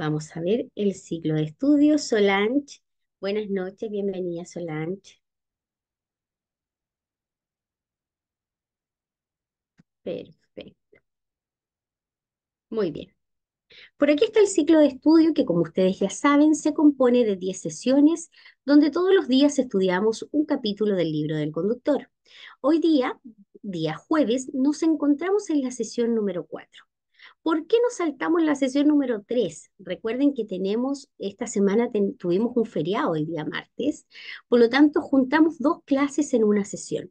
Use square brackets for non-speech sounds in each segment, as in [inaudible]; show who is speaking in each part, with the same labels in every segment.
Speaker 1: Vamos a ver el ciclo de estudio. Solange, buenas noches, bienvenida Solange. Perfecto. Muy bien. Por aquí está el ciclo de estudio que, como ustedes ya saben, se compone de 10 sesiones donde todos los días estudiamos un capítulo del libro del conductor. Hoy día, día jueves, nos encontramos en la sesión número 4. ¿Por qué nos saltamos la sesión número 3? Recuerden que tenemos, esta semana tuvimos un feriado el día martes, por lo tanto juntamos dos clases en una sesión.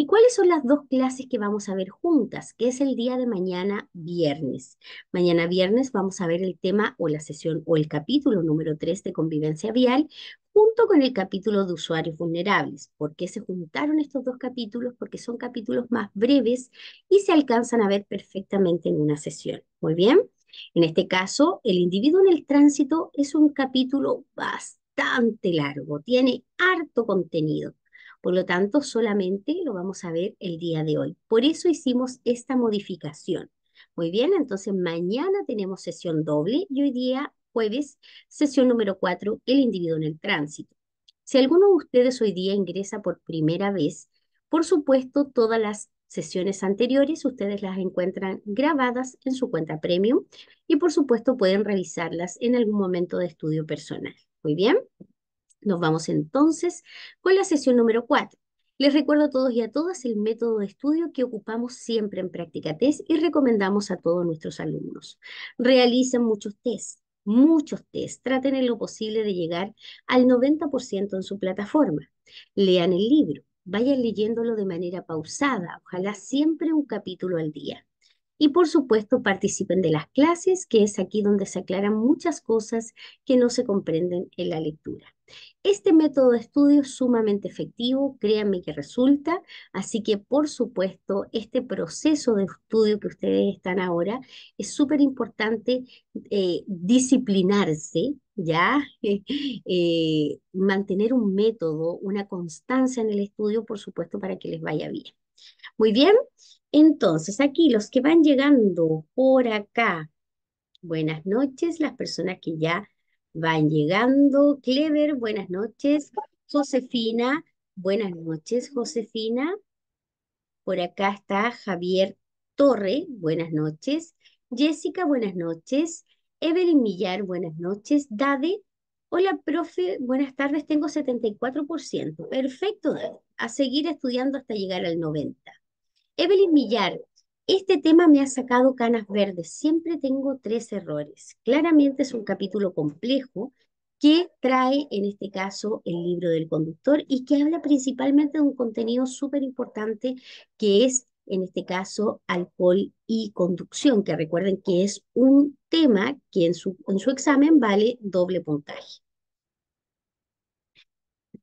Speaker 1: ¿Y cuáles son las dos clases que vamos a ver juntas? Que es el día de mañana viernes. Mañana viernes vamos a ver el tema o la sesión o el capítulo número 3 de convivencia vial junto con el capítulo de usuarios vulnerables. ¿Por qué se juntaron estos dos capítulos? Porque son capítulos más breves y se alcanzan a ver perfectamente en una sesión. Muy bien. En este caso, el individuo en el tránsito es un capítulo bastante largo, tiene harto contenido. Por lo tanto, solamente lo vamos a ver el día de hoy. Por eso hicimos esta modificación. Muy bien, entonces mañana tenemos sesión doble y hoy día jueves, sesión número 4, el individuo en el tránsito. Si alguno de ustedes hoy día ingresa por primera vez, por supuesto, todas las sesiones anteriores ustedes las encuentran grabadas en su cuenta premium y por supuesto pueden revisarlas en algún momento de estudio personal. Muy bien, nos vamos entonces con la sesión número 4. Les recuerdo a todos y a todas el método de estudio que ocupamos siempre en práctica test y recomendamos a todos nuestros alumnos. Realicen muchos tests muchos test, traten en lo posible de llegar al 90% en su plataforma. Lean el libro, vayan leyéndolo de manera pausada, ojalá siempre un capítulo al día. Y por supuesto, participen de las clases, que es aquí donde se aclaran muchas cosas que no se comprenden en la lectura. Este método de estudio es sumamente efectivo, créanme que resulta, así que por supuesto este proceso de estudio que ustedes están ahora es súper importante eh, disciplinarse, ¿ya? [laughs] Eh, mantener un método, una constancia en el estudio, por supuesto, para que les vaya bien. Muy bien, entonces aquí los que van llegando por acá, buenas noches, las personas que ya Van llegando. Clever, buenas noches. Josefina, buenas noches, Josefina. Por acá está Javier Torre, buenas noches. Jessica, buenas noches. Evelyn Millar, buenas noches. Dade, hola, profe, buenas tardes. Tengo 74%. Perfecto, A seguir estudiando hasta llegar al 90%. Evelyn Millar, este tema me ha sacado canas verdes. Siempre tengo tres errores. Claramente es un capítulo complejo que trae, en este caso, el libro del conductor y que habla principalmente de un contenido súper importante que es, en este caso, alcohol y conducción, que recuerden que es un tema que en su, en su examen vale doble puntaje.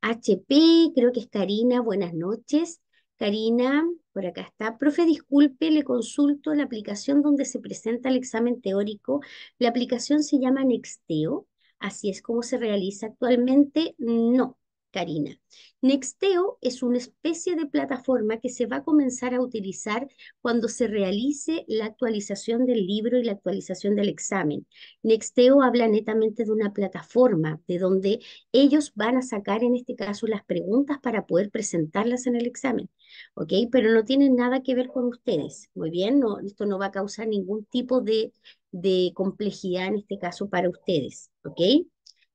Speaker 1: HP, creo que es Karina, buenas noches. Karina, por acá está. Profe, disculpe, le consulto la aplicación donde se presenta el examen teórico. La aplicación se llama Nexteo. Así es como se realiza actualmente. No, Karina. Nexteo es una especie de plataforma que se va a comenzar a utilizar cuando se realice la actualización del libro y la actualización del examen. Nexteo habla netamente de una plataforma de donde ellos van a sacar en este caso las preguntas para poder presentarlas en el examen, ¿ok? Pero no tienen nada que ver con ustedes, muy bien, esto no va a causar ningún tipo de, de complejidad en este caso para ustedes, ¿ok?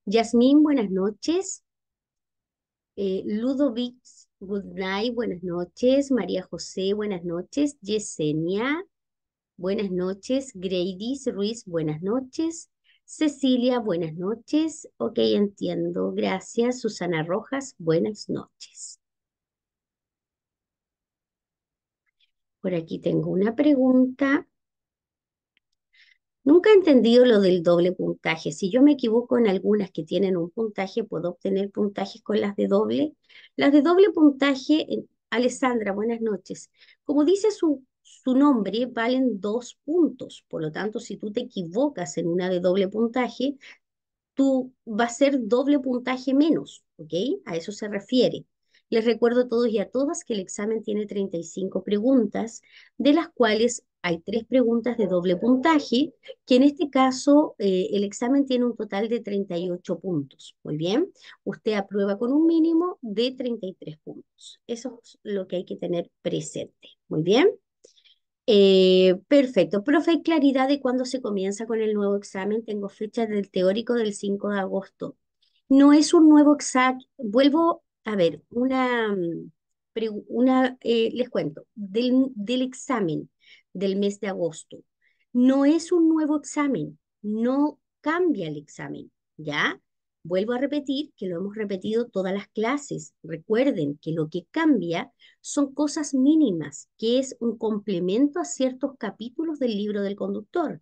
Speaker 1: Yasmín, buenas noches. Eh, Ludovic, good night, buenas noches. María José, buenas noches. Yesenia, buenas noches. Gradys Ruiz, buenas noches. Cecilia, buenas noches. Ok, entiendo. Gracias. Susana Rojas, buenas noches. Por aquí tengo una pregunta. Nunca he entendido lo del doble puntaje. Si yo me equivoco en algunas que tienen un puntaje, puedo obtener puntajes con las de doble. Las de doble puntaje, eh, Alessandra, buenas noches. Como dice su, su nombre, valen dos puntos. Por lo tanto, si tú te equivocas en una de doble puntaje, tú va a ser doble puntaje menos, ¿ok? A eso se refiere. Les recuerdo a todos y a todas que el examen tiene 35 preguntas, de las cuales hay tres preguntas de doble puntaje, que en este caso eh, el examen tiene un total de 38 puntos. Muy bien, usted aprueba con un mínimo de 33 puntos. Eso es lo que hay que tener presente. Muy bien. Eh, perfecto. Profe, claridad de cuándo se comienza con el nuevo examen? Tengo fecha del teórico del 5 de agosto. No es un nuevo examen. Vuelvo a ver, una, mm, una eh, les cuento, del, del examen del mes de agosto. No es un nuevo examen, no cambia el examen, ¿ya? Vuelvo a repetir que lo hemos repetido todas las clases. Recuerden que lo que cambia son cosas mínimas, que es un complemento a ciertos capítulos del libro del conductor,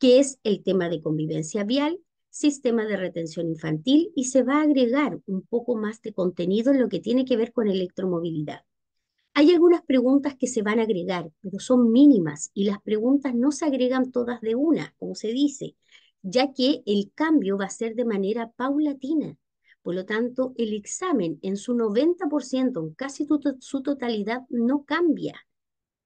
Speaker 1: que es el tema de convivencia vial, sistema de retención infantil y se va a agregar un poco más de contenido en lo que tiene que ver con electromovilidad. Hay algunas preguntas que se van a agregar, pero son mínimas y las preguntas no se agregan todas de una, como se dice, ya que el cambio va a ser de manera paulatina. Por lo tanto, el examen en su 90%, en casi su totalidad, no cambia,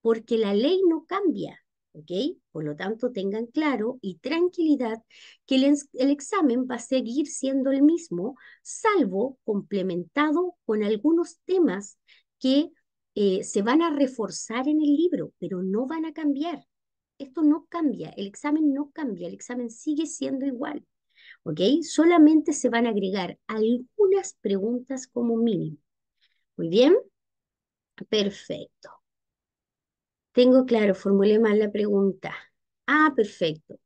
Speaker 1: porque la ley no cambia. ¿ok? Por lo tanto, tengan claro y tranquilidad que el, examen va a seguir siendo el mismo, salvo complementado con algunos temas que eh, se van a reforzar en el libro, pero no van a cambiar. Esto no cambia, el examen no cambia, el examen sigue siendo igual. ¿Ok? Solamente se van a agregar algunas preguntas como mínimo. Muy bien. Perfecto. Tengo claro, formulé mal la pregunta. Ah, perfecto.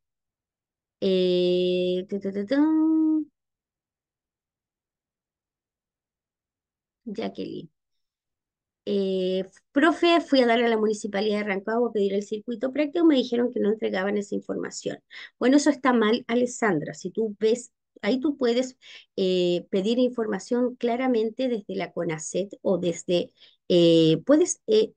Speaker 1: Eh, eh, profe, fui a darle a la municipalidad de Rancagua a pedir el circuito práctico, me dijeron que no entregaban esa información. Bueno, eso está mal, Alessandra. Si tú ves, ahí tú puedes eh, pedir información claramente desde la CONACET o desde, eh, puedes, en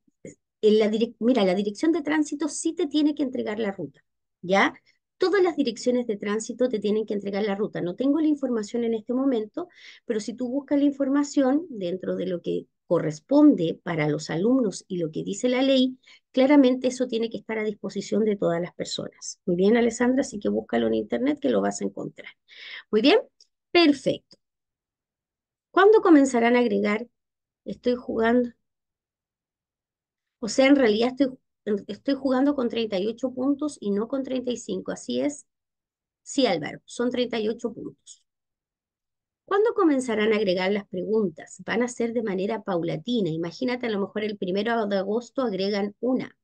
Speaker 1: la mira, la dirección de tránsito sí te tiene que entregar la ruta, ¿ya? todas las direcciones de tránsito te tienen que entregar la ruta. No tengo la información en este momento, pero si tú buscas la información dentro de lo que corresponde para los alumnos y lo que dice la ley, claramente eso tiene que estar a disposición de todas las personas. Muy bien, Alessandra, así que búscalo en internet que lo vas a encontrar. Muy bien, perfecto. ¿Cuándo comenzarán a agregar? Estoy jugando. O sea, en realidad estoy, estoy jugando con 38 puntos y no con 35, así es. Sí, Álvaro, son 38 puntos. ¿Cuándo comenzarán a agregar las preguntas? Van a ser de manera paulatina. Imagínate, a lo mejor el primero de agosto agregan una.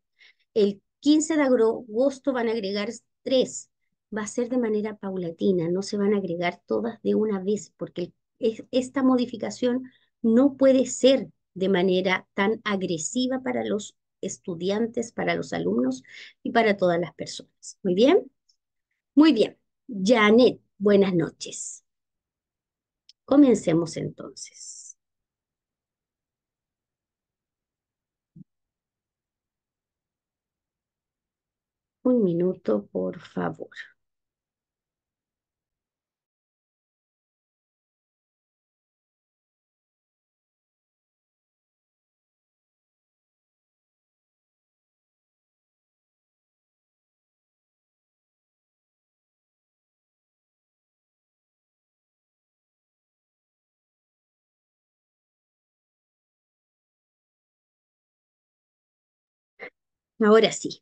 Speaker 1: El 15 de agosto van a agregar tres. Va a ser de manera paulatina, no se van a agregar todas de una vez, porque esta modificación no puede ser de manera tan agresiva para los estudiantes, para los alumnos y para todas las personas. ¿Muy bien? Muy bien. Janet, buenas noches. Comencemos entonces. Un minuto, por favor. Ahora sí.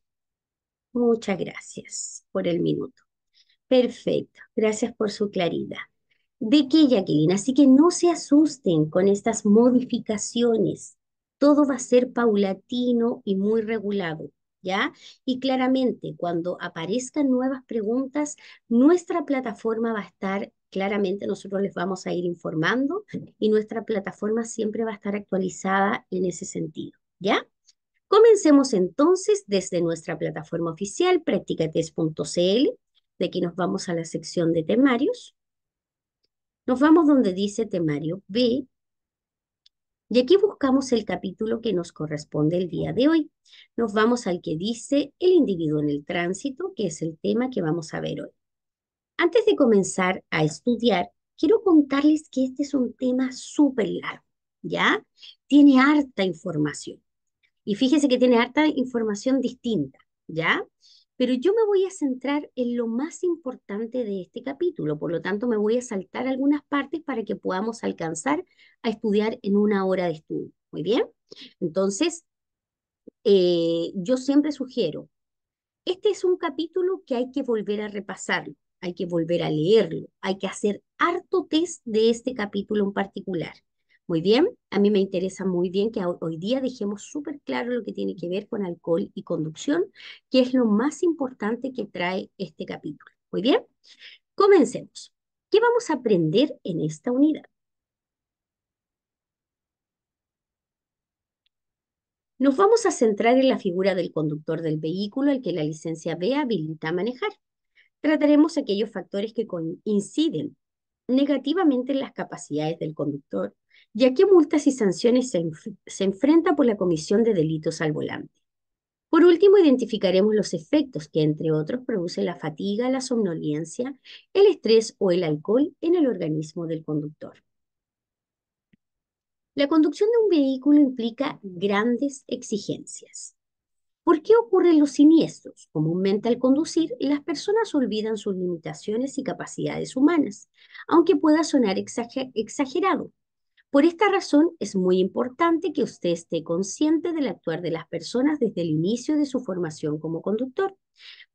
Speaker 1: Muchas gracias por el minuto. Perfecto. Gracias por su claridad. ¿De qué, Jacqueline? Así que no se asusten con estas modificaciones. Todo va a ser paulatino y muy regulado, ¿ya? Y claramente, cuando aparezcan nuevas preguntas, nuestra plataforma va a estar, claramente nosotros les vamos a ir informando y nuestra plataforma siempre va a estar actualizada en ese sentido, ¿ya? Comencemos entonces desde nuestra plataforma oficial practicates.cl, de aquí nos vamos a la sección de temarios. Nos vamos donde dice temario B y aquí buscamos el capítulo que nos corresponde el día de hoy. Nos vamos al que dice el individuo en el tránsito, que es el tema que vamos a ver hoy. Antes de comenzar a estudiar, quiero contarles que este es un tema súper largo, ¿ya? Tiene harta información. Y fíjese que tiene harta información distinta, ¿ya? Pero yo me voy a centrar en lo más importante de este capítulo, por lo tanto me voy a saltar algunas partes para que podamos alcanzar a estudiar en una hora de estudio. Muy bien, entonces eh, yo siempre sugiero, este es un capítulo que hay que volver a repasarlo, hay que volver a leerlo, hay que hacer harto test de este capítulo en particular. Muy bien, a mí me interesa muy bien que hoy día dejemos súper claro lo que tiene que ver con alcohol y conducción, que es lo más importante que trae este capítulo. Muy bien, comencemos. ¿Qué vamos a aprender en esta unidad? Nos vamos a centrar en la figura del conductor del vehículo al que la licencia B habilita a manejar. Trataremos aquellos factores que coinciden negativamente en las capacidades del conductor y a qué multas y sanciones se, enfrenta por la comisión de delitos al volante. Por último, identificaremos los efectos que, entre otros, produce la fatiga, la somnolencia, el estrés o el alcohol en el organismo del conductor. La conducción de un vehículo implica grandes exigencias. ¿Por qué ocurren los siniestros? Comúnmente al conducir, las personas olvidan sus limitaciones y capacidades humanas, aunque pueda sonar exagerado, por esta razón es muy importante que usted esté consciente del actuar de las personas desde el inicio de su formación como conductor.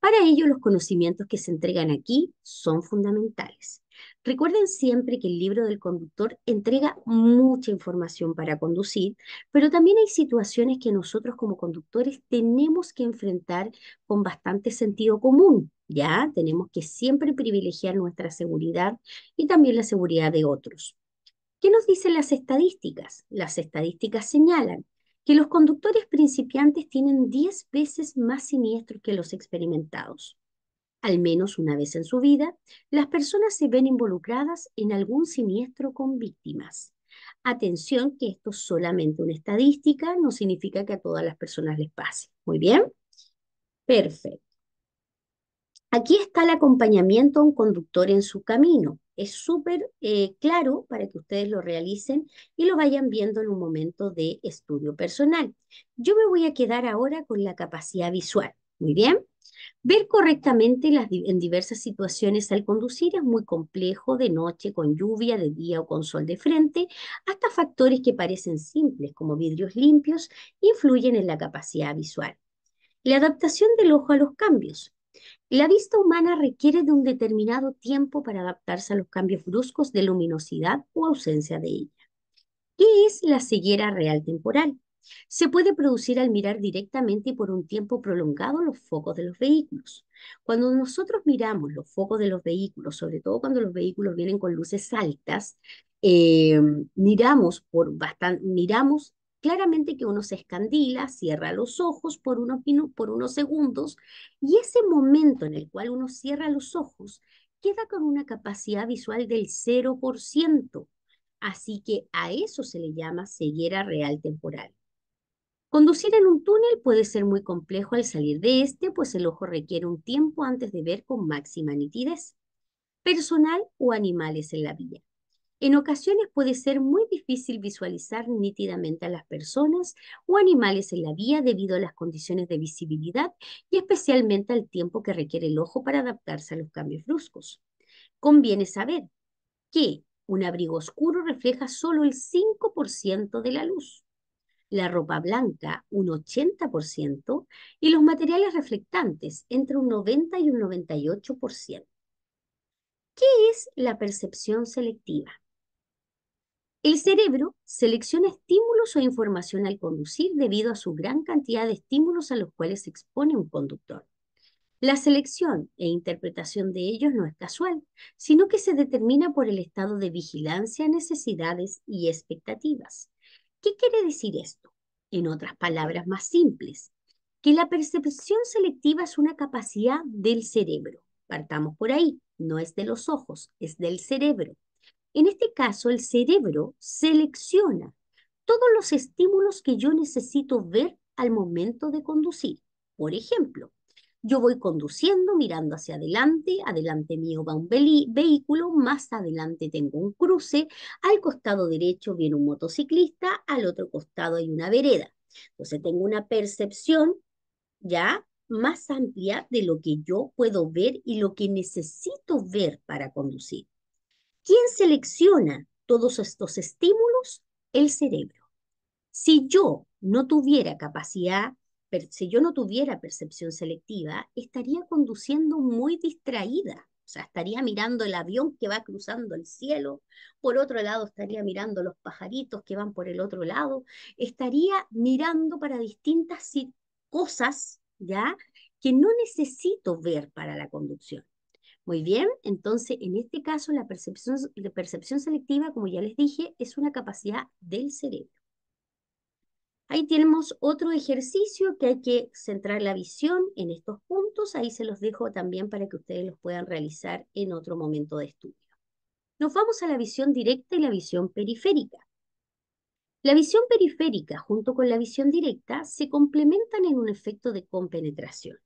Speaker 1: Para ello, los conocimientos que se entregan aquí son fundamentales. Recuerden siempre que el libro del conductor entrega mucha información para conducir, pero también hay situaciones que nosotros como conductores tenemos que enfrentar con bastante sentido común, ¿ya? Tenemos que siempre privilegiar nuestra seguridad y también la seguridad de otros. ¿Qué nos dicen las estadísticas? Las estadísticas señalan que los conductores principiantes tienen 10 veces más siniestros que los experimentados. Al menos una vez en su vida, las personas se ven involucradas en algún siniestro con víctimas. Atención que esto es solamente una estadística, no significa que a todas las personas les pase. Muy bien. Perfecto. Aquí está el acompañamiento a un conductor en su camino. Es súper eh, claro para que ustedes lo realicen y lo vayan viendo en un momento de estudio personal. Yo me voy a quedar ahora con la capacidad visual. Muy bien. Ver correctamente en diversas situaciones al conducir es muy complejo, de noche, con lluvia, de día o con sol de frente, hasta factores que parecen simples, como vidrios limpios, influyen en la capacidad visual. La adaptación del ojo a los cambios. La vista humana requiere de un determinado tiempo para adaptarse a los cambios bruscos de luminosidad o ausencia de ella. ¿Qué es la ceguera real temporal? Se puede producir al mirar directamente y por un tiempo prolongado los focos de los vehículos. Cuando nosotros miramos los focos de los vehículos, sobre todo cuando los vehículos vienen con luces altas, eh, miramos, por bastante miramos claramente que uno se escandila, cierra los ojos por unos, por unos segundos y ese momento en el cual uno cierra los ojos queda con una capacidad visual del 0%. Así que a eso se le llama ceguera real temporal. Conducir en un túnel puede ser muy complejo al salir de este, pues el ojo requiere un tiempo antes de ver con máxima nitidez. Personal o animales en la vía. En ocasiones puede ser muy difícil visualizar nítidamente a las personas o animales en la vía debido a las condiciones de visibilidad y especialmente al tiempo que requiere el ojo para adaptarse a los cambios bruscos. Conviene saber que un abrigo oscuro refleja solo el 5% de la luz, la ropa blanca un 80% y los materiales reflectantes entre un 90 y un 98%. ¿Qué es la percepción selectiva? El cerebro selecciona estímulos o información al conducir debido a su gran cantidad de estímulos a los cuales se expone un conductor. La selección e interpretación de ellos no es casual, sino que se determina por el estado de vigilancia, necesidades y expectativas. ¿Qué quiere decir esto? En otras palabras más simples, que la percepción selectiva es una capacidad del cerebro. Partamos por ahí, no es de los ojos, es del cerebro en este caso, el cerebro selecciona todos los estímulos que yo necesito ver al momento de conducir. Por ejemplo, yo voy conduciendo, mirando hacia adelante, adelante mío va un vehículo, más adelante tengo un cruce, al costado derecho viene un motociclista, al otro costado hay una vereda. Entonces tengo una percepción ya más amplia de lo que yo puedo ver y lo que necesito ver para conducir. ¿Quién selecciona todos estos estímulos? El cerebro. Si yo no tuviera capacidad, si yo no tuviera percepción selectiva, estaría conduciendo muy distraída. O sea, estaría mirando el avión que va cruzando el cielo, por otro lado estaría mirando los pajaritos que van por el otro lado, estaría mirando para distintas cosas, ¿ya? Que no necesito ver para la conducción. Muy bien, entonces en este caso la percepción, selectiva, como ya les dije, es una capacidad del cerebro. Ahí tenemos otro ejercicio que hay que centrar la visión en estos puntos. Ahí se los dejo también para que ustedes los puedan realizar en otro momento de estudio. Nos vamos a la visión directa y la visión periférica. La visión periférica junto con la visión directa se complementan en un efecto de compenetración.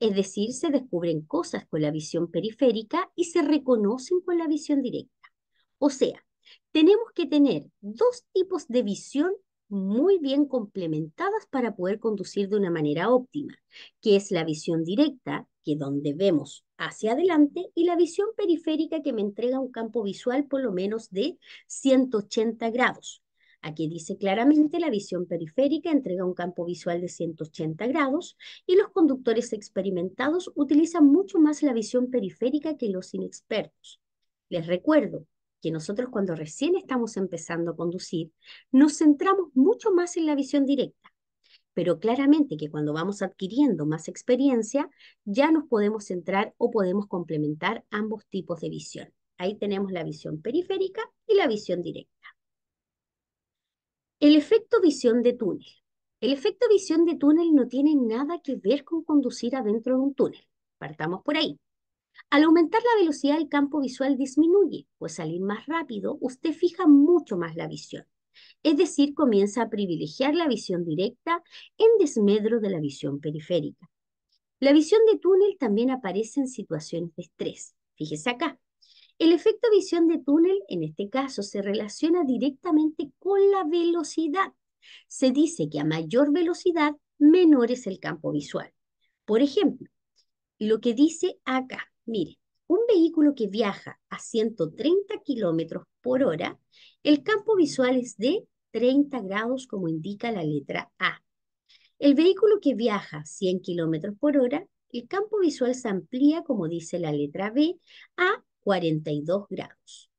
Speaker 1: Es decir, se descubren cosas con la visión periférica y se reconocen con la visión directa. O sea, tenemos que tener dos tipos de visión muy bien complementadas para poder conducir de una manera óptima, que es la visión directa, que donde vemos hacia adelante, y la visión periférica que me entrega un campo visual por lo menos de 180 grados, Aquí dice claramente la visión periférica entrega un campo visual de 180 grados y los conductores experimentados utilizan mucho más la visión periférica que los inexpertos. Les recuerdo que nosotros cuando recién estamos empezando a conducir, nos centramos mucho más en la visión directa pero claramente que cuando vamos adquiriendo más experiencia, ya nos podemos centrar o podemos complementar ambos tipos de visión. Ahí tenemos la visión periférica y la visión directa. El efecto visión de túnel. El efecto visión de túnel no tiene nada que ver con conducir adentro de un túnel. Partamos por ahí. Al aumentar la velocidad, el campo visual disminuye, pues al ir más rápido, usted fija mucho más la visión. Es decir, comienza a privilegiar la visión directa en desmedro de la visión periférica. La visión de túnel también aparece en situaciones de estrés. Fíjese acá, el efecto visión de túnel, en este caso, se relaciona directamente con la velocidad. Se dice que a mayor velocidad, menor es el campo visual. Por ejemplo, lo que dice acá, mire, un vehículo que viaja a 130 kilómetros por hora, el campo visual es de 30 grados, como indica la letra A. El vehículo que viaja 100 kilómetros por hora, el campo visual se amplía, como dice la letra B, a 42 grados.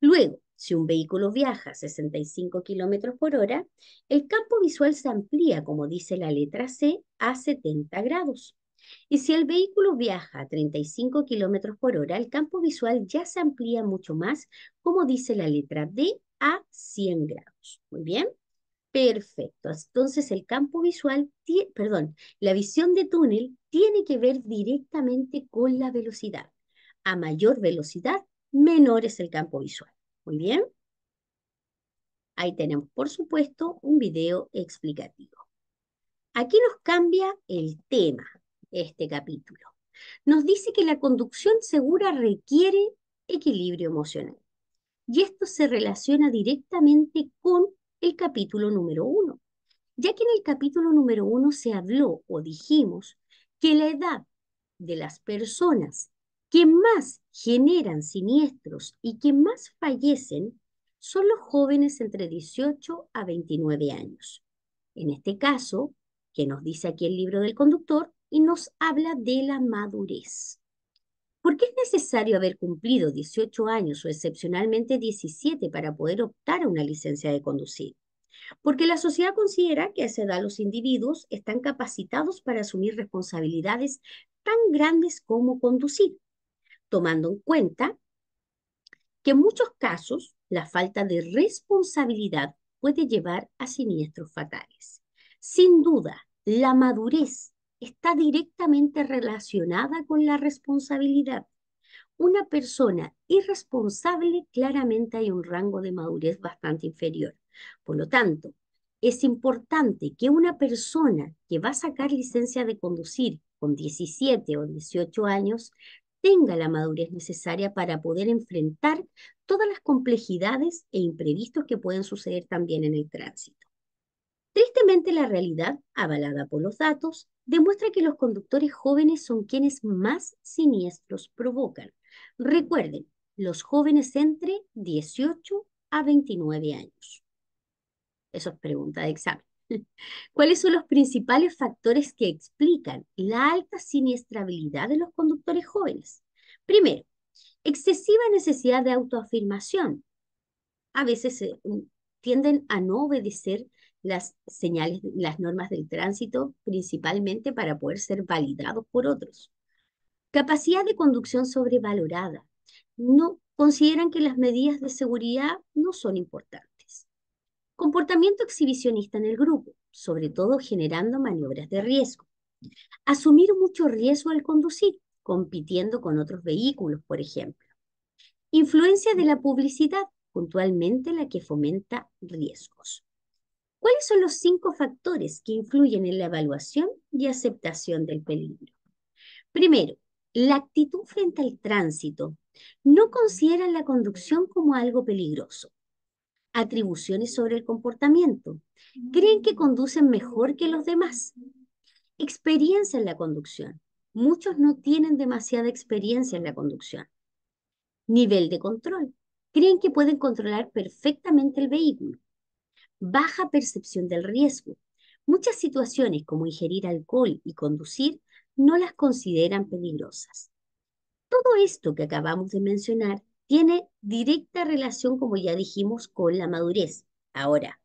Speaker 1: Luego, si un vehículo viaja a 65 km por hora, el campo visual se amplía, como dice la letra C, a 70 grados. Y si el vehículo viaja a 35 km por hora, el campo visual ya se amplía mucho más, como dice la letra D, a 100 grados. Muy bien. Perfecto. Entonces el campo visual, perdón, la visión de túnel tiene que ver directamente con la velocidad a mayor velocidad, menor es el campo visual. Muy bien. Ahí tenemos, por supuesto, un video explicativo. Aquí nos cambia el tema, este capítulo. Nos dice que la conducción segura requiere equilibrio emocional. Y esto se relaciona directamente con el capítulo número uno, ya que en el capítulo número uno se habló o dijimos que la edad de las personas que más generan siniestros y que más fallecen son los jóvenes entre 18 a 29 años. En este caso, que nos dice aquí el libro del conductor, y nos habla de la madurez. ¿Por qué es necesario haber cumplido 18 años o excepcionalmente 17 para poder optar a una licencia de conducir? Porque la sociedad considera que a esa edad los individuos están capacitados para asumir responsabilidades tan grandes como conducir tomando en cuenta que en muchos casos la falta de responsabilidad puede llevar a siniestros fatales. Sin duda, la madurez está directamente relacionada con la responsabilidad. Una persona irresponsable claramente hay un rango de madurez bastante inferior. Por lo tanto, es importante que una persona que va a sacar licencia de conducir con 17 o 18 años tenga la madurez necesaria para poder enfrentar todas las complejidades e imprevistos que pueden suceder también en el tránsito. Tristemente, la realidad, avalada por los datos, demuestra que los conductores jóvenes son quienes más siniestros provocan. Recuerden, los jóvenes entre 18 a 29 años. Eso es pregunta de examen. [laughs] ¿Cuáles son los principales factores que explican la alta siniestrabilidad de los conductores jóvenes? Primero, excesiva necesidad de autoafirmación. A veces eh, tienden a no obedecer las señales, las normas del tránsito, principalmente para poder ser validados por otros. Capacidad de conducción sobrevalorada. No consideran que las medidas de seguridad no son importantes. Comportamiento exhibicionista en el grupo, sobre todo generando maniobras de riesgo. Asumir mucho riesgo al conducir, compitiendo con otros vehículos, por ejemplo. Influencia de la publicidad, puntualmente la que fomenta riesgos. ¿Cuáles son los cinco factores que influyen en la evaluación y aceptación del peligro? Primero, la actitud frente al tránsito. No consideran la conducción como algo peligroso atribuciones sobre el comportamiento. Creen que conducen mejor que los demás. Experiencia en la conducción. Muchos no tienen demasiada experiencia en la conducción. Nivel de control. Creen que pueden controlar perfectamente el vehículo. Baja percepción del riesgo. Muchas situaciones como ingerir alcohol y conducir no las consideran peligrosas. Todo esto que acabamos de mencionar tiene directa relación, como ya dijimos, con la madurez. Ahora,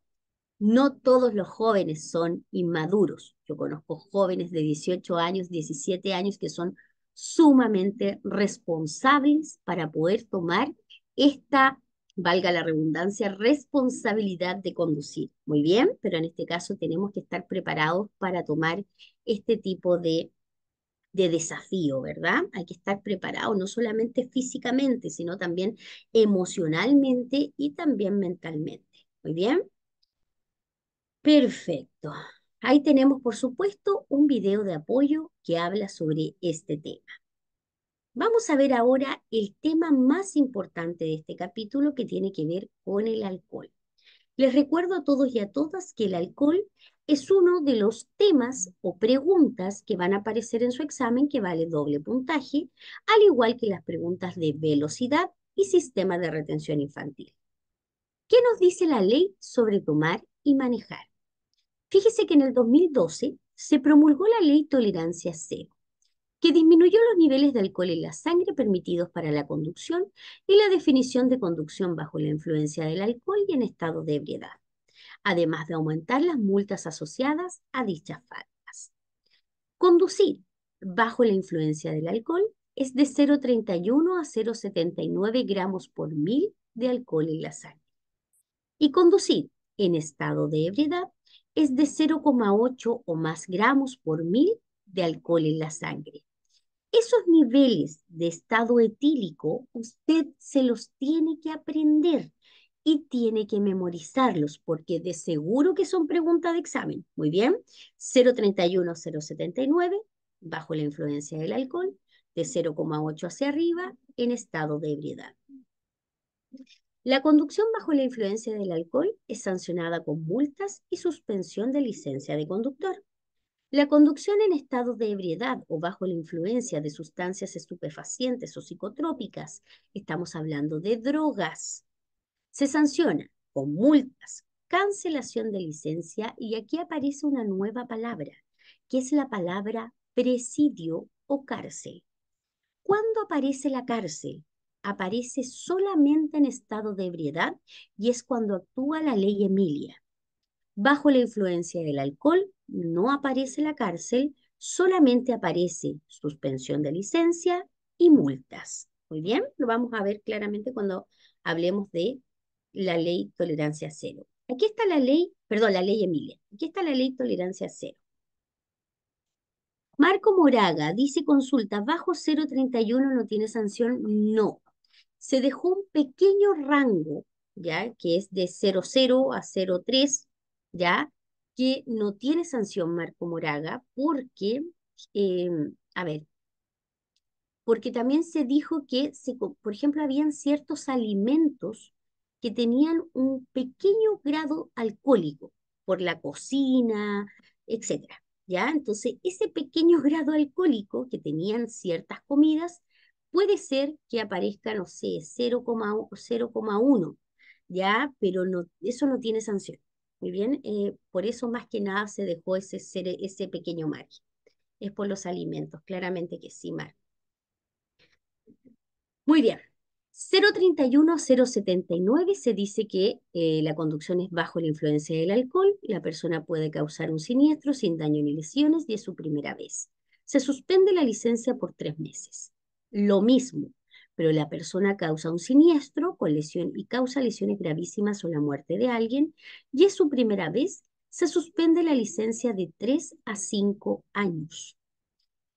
Speaker 1: no todos los jóvenes son inmaduros. Yo conozco jóvenes de 18 años, 17 años que son sumamente responsables para poder tomar esta, valga la redundancia, responsabilidad de conducir. Muy bien, pero en este caso tenemos que estar preparados para tomar este tipo de de desafío, ¿verdad? Hay que estar preparado no solamente físicamente, sino también emocionalmente y también mentalmente. ¿Muy bien? Perfecto. Ahí tenemos, por supuesto, un video de apoyo que habla sobre este tema. Vamos a ver ahora el tema más importante de este capítulo que tiene que ver con el alcohol. Les recuerdo a todos y a todas que el alcohol es uno de los temas o preguntas que van a aparecer en su examen que vale doble puntaje, al igual que las preguntas de velocidad y sistema de retención infantil. ¿Qué nos dice la ley sobre tomar y manejar? Fíjese que en el 2012 se promulgó la ley tolerancia cero, que disminuyó los niveles de alcohol en la sangre permitidos para la conducción y la definición de conducción bajo la influencia del alcohol y en estado de ebriedad además de aumentar las multas asociadas a dichas faltas. Conducir bajo la influencia del alcohol es de 0,31 a 0,79 gramos por mil de alcohol en la sangre. Y conducir en estado de ebriedad es de 0,8 o más gramos por mil de alcohol en la sangre. Esos niveles de estado etílico usted se los tiene que aprender y tiene que memorizarlos porque de seguro que son preguntas de examen. Muy bien, 031-079 bajo la influencia del alcohol, de 0,8 hacia arriba en estado de ebriedad. La conducción bajo la influencia del alcohol es sancionada con multas y suspensión de licencia de conductor. La conducción en estado de ebriedad o bajo la influencia de sustancias estupefacientes o psicotrópicas, estamos hablando de drogas, se sanciona con multas, cancelación de licencia y aquí aparece una nueva palabra, que es la palabra presidio o cárcel. ¿Cuándo aparece la cárcel? Aparece solamente en estado de ebriedad y es cuando actúa la ley Emilia. Bajo la influencia del alcohol no aparece la cárcel, solamente aparece suspensión de licencia y multas. Muy bien, lo vamos a ver claramente cuando hablemos de la ley tolerancia cero. Aquí está la ley, perdón, la ley Emilia. Aquí está la ley tolerancia cero. Marco Moraga dice consulta, bajo 0.31 no tiene sanción, no. Se dejó un pequeño rango, ya, que es de 0.0 a 0.3, ya, que no tiene sanción Marco Moraga porque, em, a ver, porque también se dijo que, por ejemplo, habían ciertos alimentos que tenían un pequeño grado alcohólico por la cocina, etc. ¿Ya? Entonces, ese pequeño [laughs] grado alcohólico que tenían ciertas comidas puede ser que aparezca, no sé, 0,1, ¿ya? Pero no, eso no tiene sanción. Muy bien, eh, por eso más que nada se dejó ese, ese pequeño margen. Es por los alimentos, claramente que sí, Mar. Muy bien. 031-079 se dice que eh, la conducción es bajo la influencia del alcohol, la persona puede causar un siniestro sin daño ni lesiones y es su primera vez. Se suspende la licencia por tres meses. Lo mismo, pero la persona causa un siniestro con lesión y causa lesiones gravísimas o la muerte de alguien y es su primera vez, se suspende la licencia de tres a cinco años.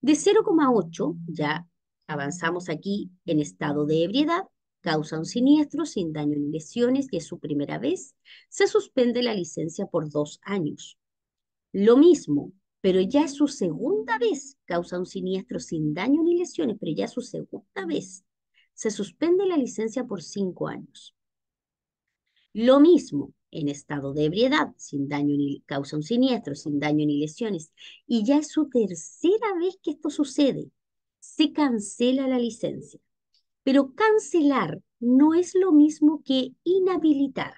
Speaker 1: De 0,8, ya avanzamos aquí en estado de ebriedad, causa un siniestro sin daño ni lesiones y es su primera vez, se suspende la licencia por dos años. Lo mismo, pero ya es su segunda vez, causa un siniestro sin daño ni lesiones, pero ya es su segunda vez, se suspende la licencia por cinco años. Lo mismo, en estado de ebriedad, sin daño ni causa un siniestro, sin daño ni lesiones, y ya es su tercera vez que esto sucede, se cancela la licencia. Pero cancelar no es lo mismo que inhabilitar,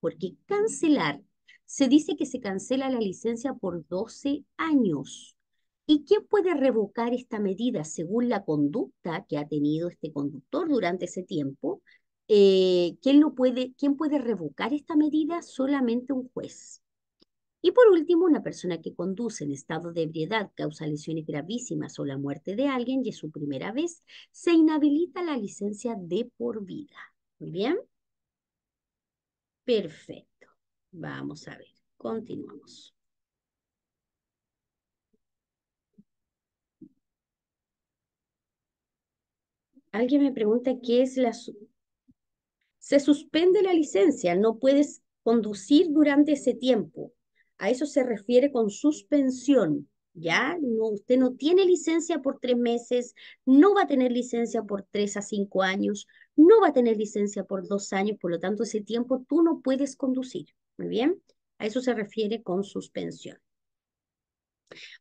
Speaker 1: porque cancelar se dice que se cancela la licencia por 12 años. ¿Y quién puede revocar esta medida según la conducta que ha tenido este conductor durante ese tiempo? Eh, ¿quién, puede, ¿Quién puede revocar esta medida? Solamente un juez. Y por último, una persona que conduce en estado de ebriedad causa lesiones gravísimas o la muerte de alguien y es su primera vez, se inhabilita la licencia de por vida. ¿Muy bien? Perfecto. Vamos a ver. Continuamos. Alguien me pregunta qué es la... Se suspende la licencia, no puedes conducir durante ese tiempo. A eso se refiere con suspensión. ¿ya? No, usted no tiene licencia por tres meses, no va a tener licencia por tres a cinco años, no va a tener licencia por dos años, por lo tanto ese tiempo tú no puedes conducir, ¿muy bien? A eso se refiere con suspensión.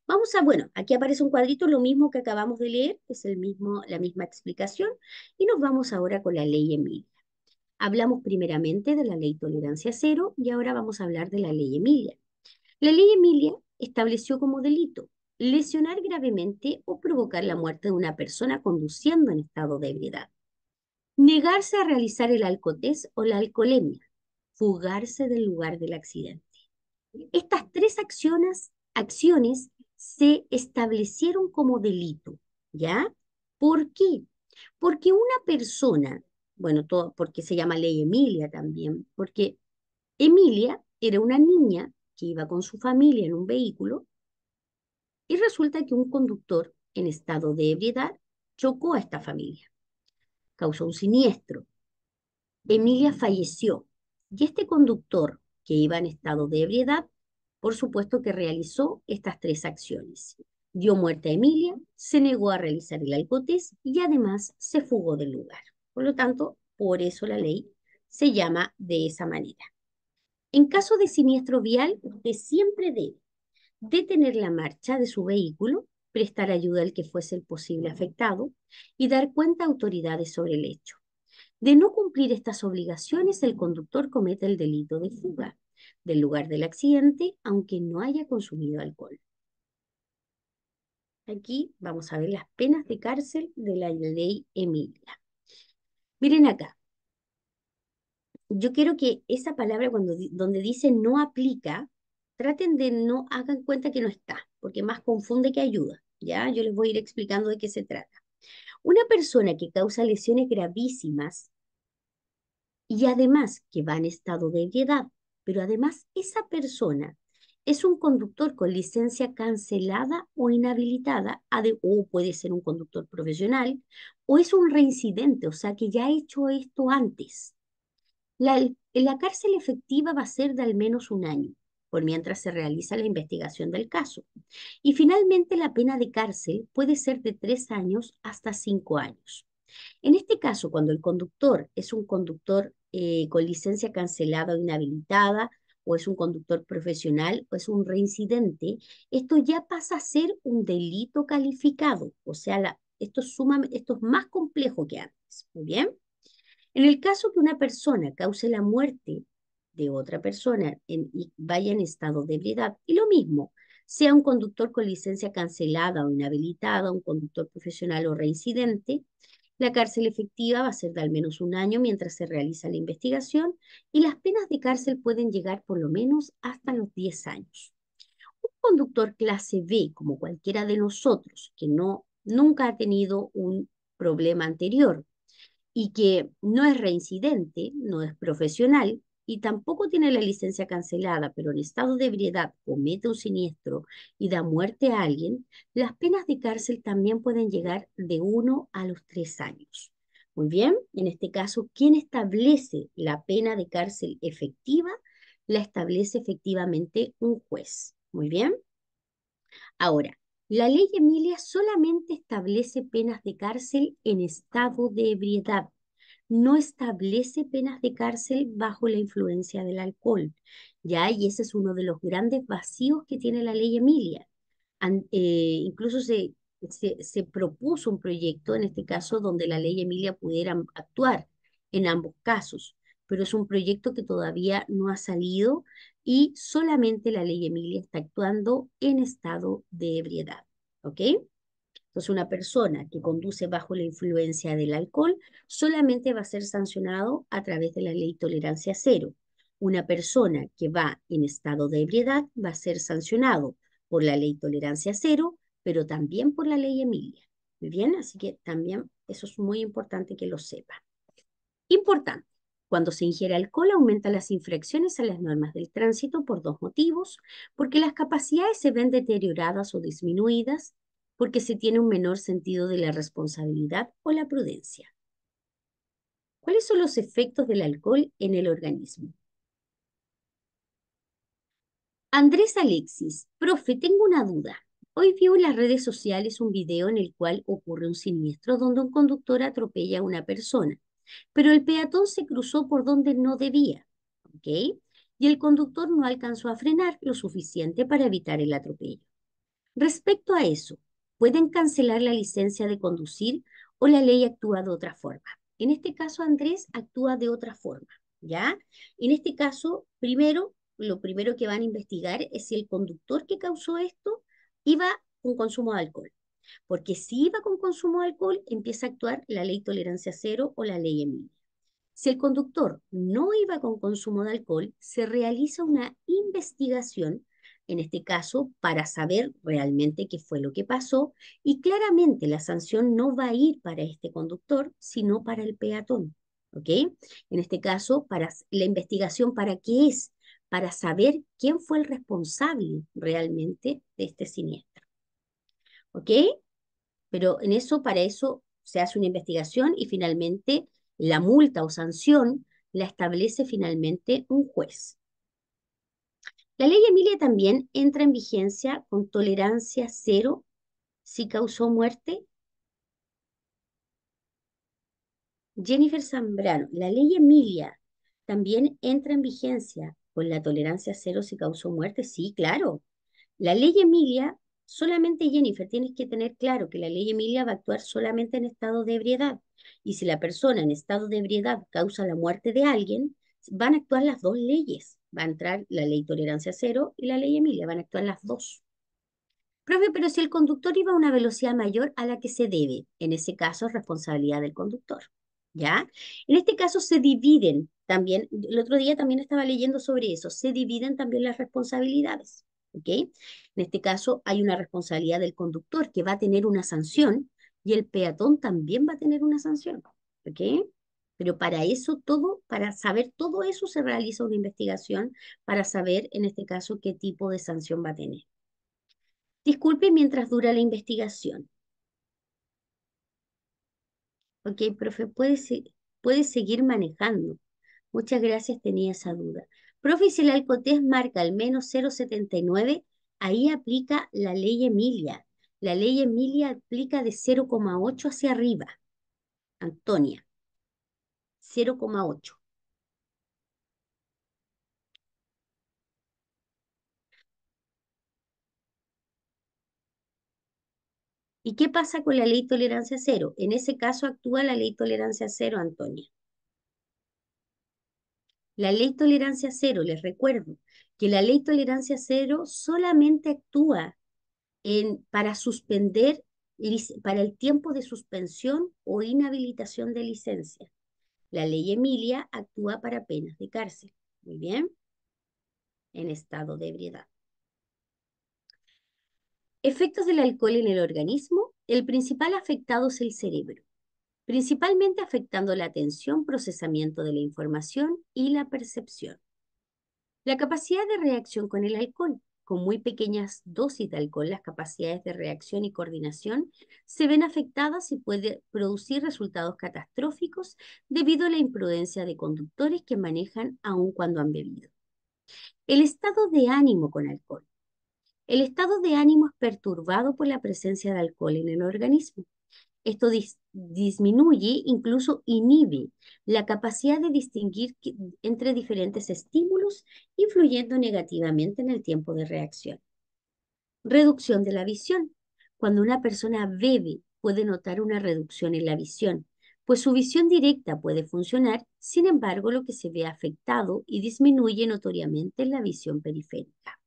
Speaker 1: Vamos a, bueno, aquí aparece un cuadrito, lo mismo que acabamos de leer, es el mismo, la misma explicación, y nos vamos ahora con la ley Emilia. Hablamos primeramente de la ley tolerancia cero y ahora vamos a hablar de la ley Emilia. La ley Emilia estableció como delito lesionar gravemente o provocar la muerte de una persona conduciendo en estado de ebriedad, negarse a realizar el alcotés o la alcoholemia, fugarse del lugar del accidente. Estas tres acciones, acciones se establecieron como delito, ¿ya? ¿Por qué? Porque una persona, bueno, todo porque se llama ley Emilia también, porque Emilia era una niña que iba con su familia en un vehículo y resulta que un conductor en estado de ebriedad chocó a esta familia. Causó un siniestro. Emilia mm. falleció y este conductor que iba en estado de ebriedad, por supuesto que realizó estas tres acciones. Dio muerte a Emilia, se negó a realizar el alcotés y además se fugó del lugar. Por lo tanto, por eso la ley se llama de esa manera. En caso de siniestro vial, usted siempre debe detener la marcha de su vehículo, prestar ayuda al que fuese el posible afectado y dar cuenta a autoridades sobre el hecho. De no cumplir estas obligaciones, el conductor comete el delito de fuga del lugar del accidente, aunque no haya consumido alcohol. Aquí vamos a ver las penas de cárcel de la ley Emilia. Miren acá, yo quiero que esa palabra cuando, donde dice no aplica, traten de no hagan cuenta que no está, porque más confunde que ayuda. Ya, yo les voy a ir explicando de qué se trata. Una persona que causa lesiones gravísimas y además que va en estado de ebriedad, pero además esa persona es un conductor con licencia cancelada o inhabilitada, o puede ser un conductor profesional, o es un reincidente, o sea que ya ha hecho esto antes. La, cárcel efectiva va a ser de al menos un año, por mientras se realiza la investigación del caso. Y finalmente la pena de cárcel puede ser de tres años hasta cinco años. En este caso, cuando el conductor es un conductor eh, con licencia cancelada o inhabilitada, o es un conductor profesional, o es un reincidente, esto ya pasa a ser un delito calificado. O sea, esto, esto es más complejo que antes. Muy bien. En el caso que una persona cause la muerte de otra persona y vaya en estado de ebriedad, y lo mismo, sea un conductor con licencia cancelada o inhabilitada, un conductor profesional o reincidente, la cárcel efectiva va a ser de al menos un año mientras se realiza la investigación y las penas de cárcel pueden llegar por lo menos hasta los 10 años. Un conductor clase B, como cualquiera de nosotros, que no, nunca ha tenido un problema anterior, y que no es reincidente, no es profesional y tampoco tiene la licencia cancelada, pero en estado de ebriedad comete un siniestro y da muerte a alguien, las penas de cárcel también pueden llegar de uno a los tres años. Muy bien, en este caso, ¿quién establece la pena de cárcel efectiva? La establece efectivamente un juez. Muy bien. Ahora, la ley Emilia solamente establece penas de cárcel en estado de ebriedad, no establece penas de cárcel bajo la influencia del alcohol, ¿ya? Y ese es uno de los grandes vacíos que tiene la ley Emilia. Eh, incluso se, se, se propuso un proyecto, en este caso, donde la ley Emilia pudiera actuar en ambos casos pero es un proyecto que todavía no ha salido y solamente la ley Emilia está actuando en estado de ebriedad. ¿Ok? Entonces, una persona que conduce bajo la influencia del alcohol solamente va a ser sancionado a través de la ley tolerancia cero. Una persona que va en estado de ebriedad va a ser sancionado por la ley tolerancia cero, pero también por la ley Emilia. bien, así que también eso es muy importante que lo sepa. Importante, cuando se ingiere alcohol aumenta las infracciones a las normas del tránsito por dos motivos, porque las capacidades se ven deterioradas o disminuidas, porque se tiene un menor sentido de la responsabilidad o la prudencia. ¿Cuáles son los efectos del alcohol en el organismo? Andrés Alexis, profe, tengo una duda. Hoy vi en las redes sociales un video en el cual ocurre un siniestro donde un conductor atropella a una persona. Pero el peatón se cruzó por donde no debía, ¿ok? Y el conductor no alcanzó a frenar lo suficiente para evitar el atropello. Respecto a eso, pueden cancelar la licencia de conducir o la ley actúa de otra forma. En este caso, Andrés actúa de otra forma, ¿ya? En este caso, primero, lo primero que van a investigar es si el conductor que causó esto iba con consumo de alcohol porque si iba con consumo de alcohol, empieza a actuar la ley tolerancia cero o la ley Emilia. Si el conductor no iba con consumo de alcohol, se realiza una investigación, en este caso, para saber realmente qué fue lo que pasó, y claramente la sanción no va a ir para este conductor, sino para el peatón. En este caso, para la investigación, ¿para qué es? Para saber quién fue el responsable realmente de este siniestro. ¿Ok? Pero en eso, para eso se hace una investigación y finalmente la multa o sanción la establece finalmente un juez. La ley Emilia también entra en vigencia con tolerancia cero si causó muerte. Jennifer Zambrano, la ley Emilia también entra en vigencia con la tolerancia cero si causó muerte. Sí, claro. La ley Emilia Solamente Jennifer, tienes que tener claro que la ley Emilia va a actuar solamente en estado de ebriedad. Y si la persona en estado de ebriedad causa la muerte de alguien, van a actuar las dos leyes. Va a entrar la ley tolerancia cero y la ley Emilia, van a actuar las dos. Profe, pero si el conductor iba a una velocidad mayor a la que se debe, en ese caso responsabilidad del conductor. ¿Ya? En este caso se dividen también, el otro día también estaba leyendo sobre eso, se dividen también las responsabilidades. En este caso hay una responsabilidad del conductor que va a tener una sanción y el peatón también va a tener una sanción, Pero para eso todo, para saber todo eso se realiza una investigación para saber en este caso qué tipo de sanción va a tener. Disculpe mientras dura la investigación. Ok, profe, puede, puede seguir manejando. Muchas gracias, tenía esa duda. Profe, si el Alcotés marca al menos 0,79, ahí aplica la ley Emilia. La ley Emilia aplica de 0,8 hacia arriba. Antonia, 0,8. ¿Y qué pasa con la ley tolerancia cero? En ese caso actúa la ley tolerancia cero, Antonia. La ley tolerancia cero, les recuerdo que la ley tolerancia cero solamente actúa en, para suspender, para el tiempo de suspensión o inhabilitación de licencia. La ley Emilia actúa para penas de cárcel. Muy bien. En estado de ebriedad. Efectos del alcohol en el organismo. El principal afectado es el cerebro principalmente afectando la atención, procesamiento de la información y la percepción. La capacidad de reacción con el alcohol. Con muy pequeñas dosis de alcohol, las capacidades de reacción y coordinación se ven afectadas y puede producir resultados catastróficos debido a la imprudencia de conductores que manejan aún cuando han bebido. El estado de ánimo con alcohol. El estado de ánimo es perturbado por la presencia de alcohol en el organismo. Esto disminuye, incluso inhibe la capacidad de distinguir entre diferentes estímulos, influyendo negativamente en el tiempo de reacción. Reducción de la visión. Cuando una persona bebe, puede notar una reducción en la visión, pues su visión directa puede funcionar, sin embargo, lo que se ve afectado y disminuye notoriamente la visión periférica.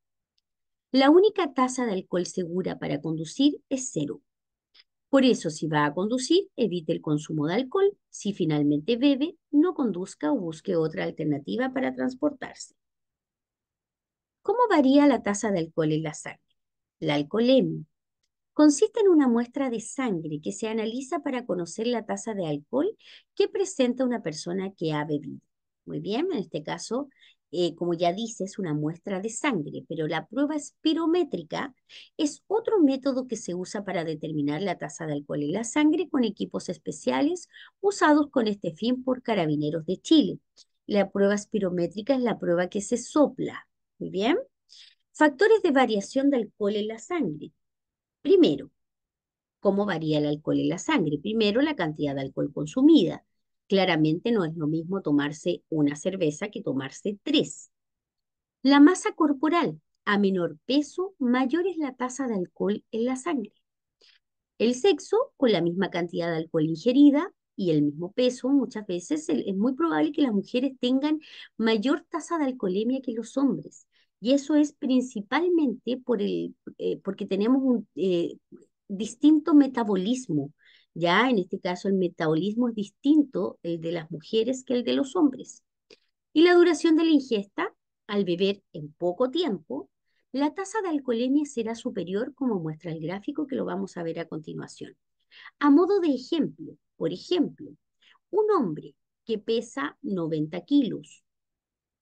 Speaker 1: La única tasa de alcohol segura para conducir es cero, por eso, si va a conducir, evite el consumo de alcohol. Si finalmente bebe, no conduzca o busque otra alternativa para transportarse. ¿Cómo varía la tasa de alcohol en la sangre? La alcoholemia. Consiste en una muestra de sangre que se analiza para conocer la tasa de alcohol que presenta una persona que ha bebido. Muy bien, en este caso eh, como ya dice, es una muestra de sangre, pero la prueba espirométrica es otro método que se usa para determinar la tasa de alcohol en la sangre con equipos especiales usados con este fin por carabineros de Chile. La prueba espirométrica es la prueba que se sopla. Muy bien. Factores de variación de alcohol en la sangre. Primero, ¿cómo varía el alcohol en la sangre? Primero, la cantidad de alcohol consumida. Claramente no es lo mismo tomarse una cerveza que tomarse tres. La masa corporal. A menor peso, mayor es la tasa de alcohol en la sangre. El sexo, con la misma cantidad de alcohol ingerida y el mismo peso, muchas veces es muy probable que las mujeres tengan mayor tasa de alcoholemia que los hombres. Y eso es principalmente por el, eh, porque tenemos un eh, distinto metabolismo ya en este caso el metabolismo es distinto el eh, de las mujeres que el de los hombres. Y la duración de la ingesta, al beber en poco tiempo, la tasa de alcoholemia será superior, como muestra el gráfico que lo vamos a ver a continuación. A modo de ejemplo, por ejemplo, un hombre que pesa 90 kilos,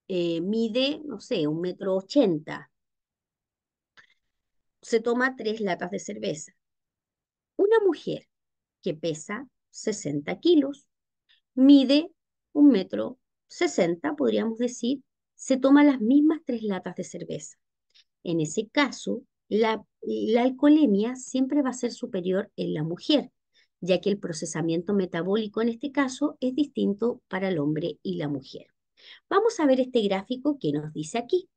Speaker 1: eh, mide, no sé, un metro ochenta, se toma tres latas de cerveza. Una mujer que pesa 60 kilos, mide un metro 60, podríamos decir, se toma las mismas tres latas de cerveza. En ese caso, la, la alcoholemia siempre va a ser superior en la mujer, ya que el procesamiento metabólico en este caso es distinto para el hombre y la mujer. Vamos a ver este gráfico que nos dice aquí.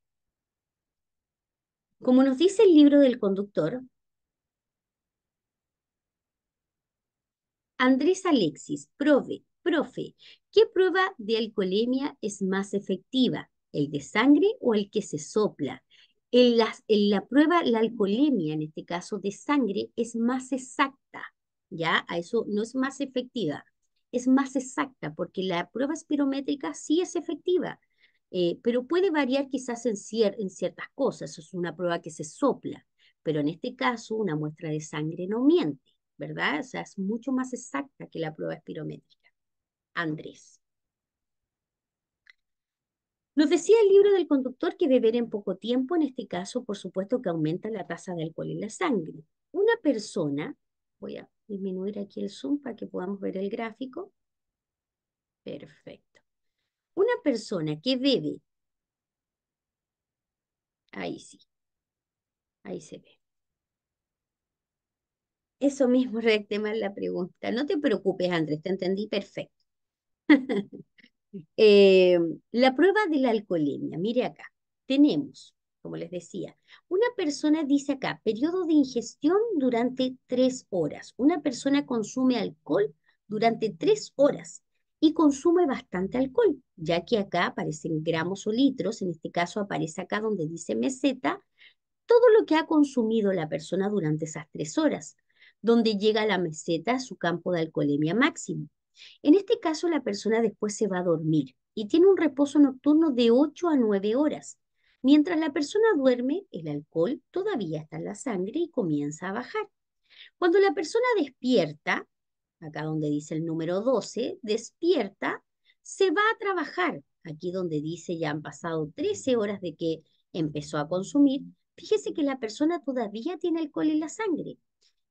Speaker 1: Como nos dice el libro del conductor, Andrés Alexis, profe, profe, ¿qué prueba de alcoholemia es más efectiva? ¿El de sangre o el que se sopla? En la, prueba, la alcoholemia, en este caso de sangre, es más exacta, ¿ya? A eso no es más efectiva, es más exacta, porque la prueba espirométrica sí es efectiva, eh, pero puede variar quizás en ciertas cosas, es una prueba que se sopla, pero en este caso una muestra de sangre no miente. ¿verdad? O sea, es mucho más exacta que la prueba espirométrica. Andrés. Nos decía el libro del conductor que beber en poco tiempo, en este caso, por supuesto que aumenta la tasa de alcohol en la sangre. Una persona, voy a disminuir aquí el zoom para que podamos ver el gráfico. Perfecto. Una persona que bebe, ahí sí, ahí se ve. Eso mismo, [laughs] tema la pregunta. No te preocupes, Andrés, te entendí perfecto. [laughs] Eh, la prueba de la alcoholemia, mire acá, tenemos, como les decía, una persona dice acá, periodo de ingestión durante tres horas. Una persona consume alcohol durante tres horas y consume bastante alcohol, ya que acá aparecen gramos o litros, en este caso aparece acá donde dice meseta, todo lo que ha consumido la persona durante esas tres horas donde llega la meseta, a su campo de alcoholemia máximo. En este caso, la persona después se va a dormir y tiene un reposo nocturno de 8 a 9 horas. Mientras la persona duerme, el alcohol todavía está en la sangre y comienza a bajar. Cuando la persona despierta, acá donde dice el número 12, despierta, se va a trabajar. Aquí donde dice ya han pasado 13 horas de que empezó a consumir, fíjese que la persona todavía tiene alcohol en la sangre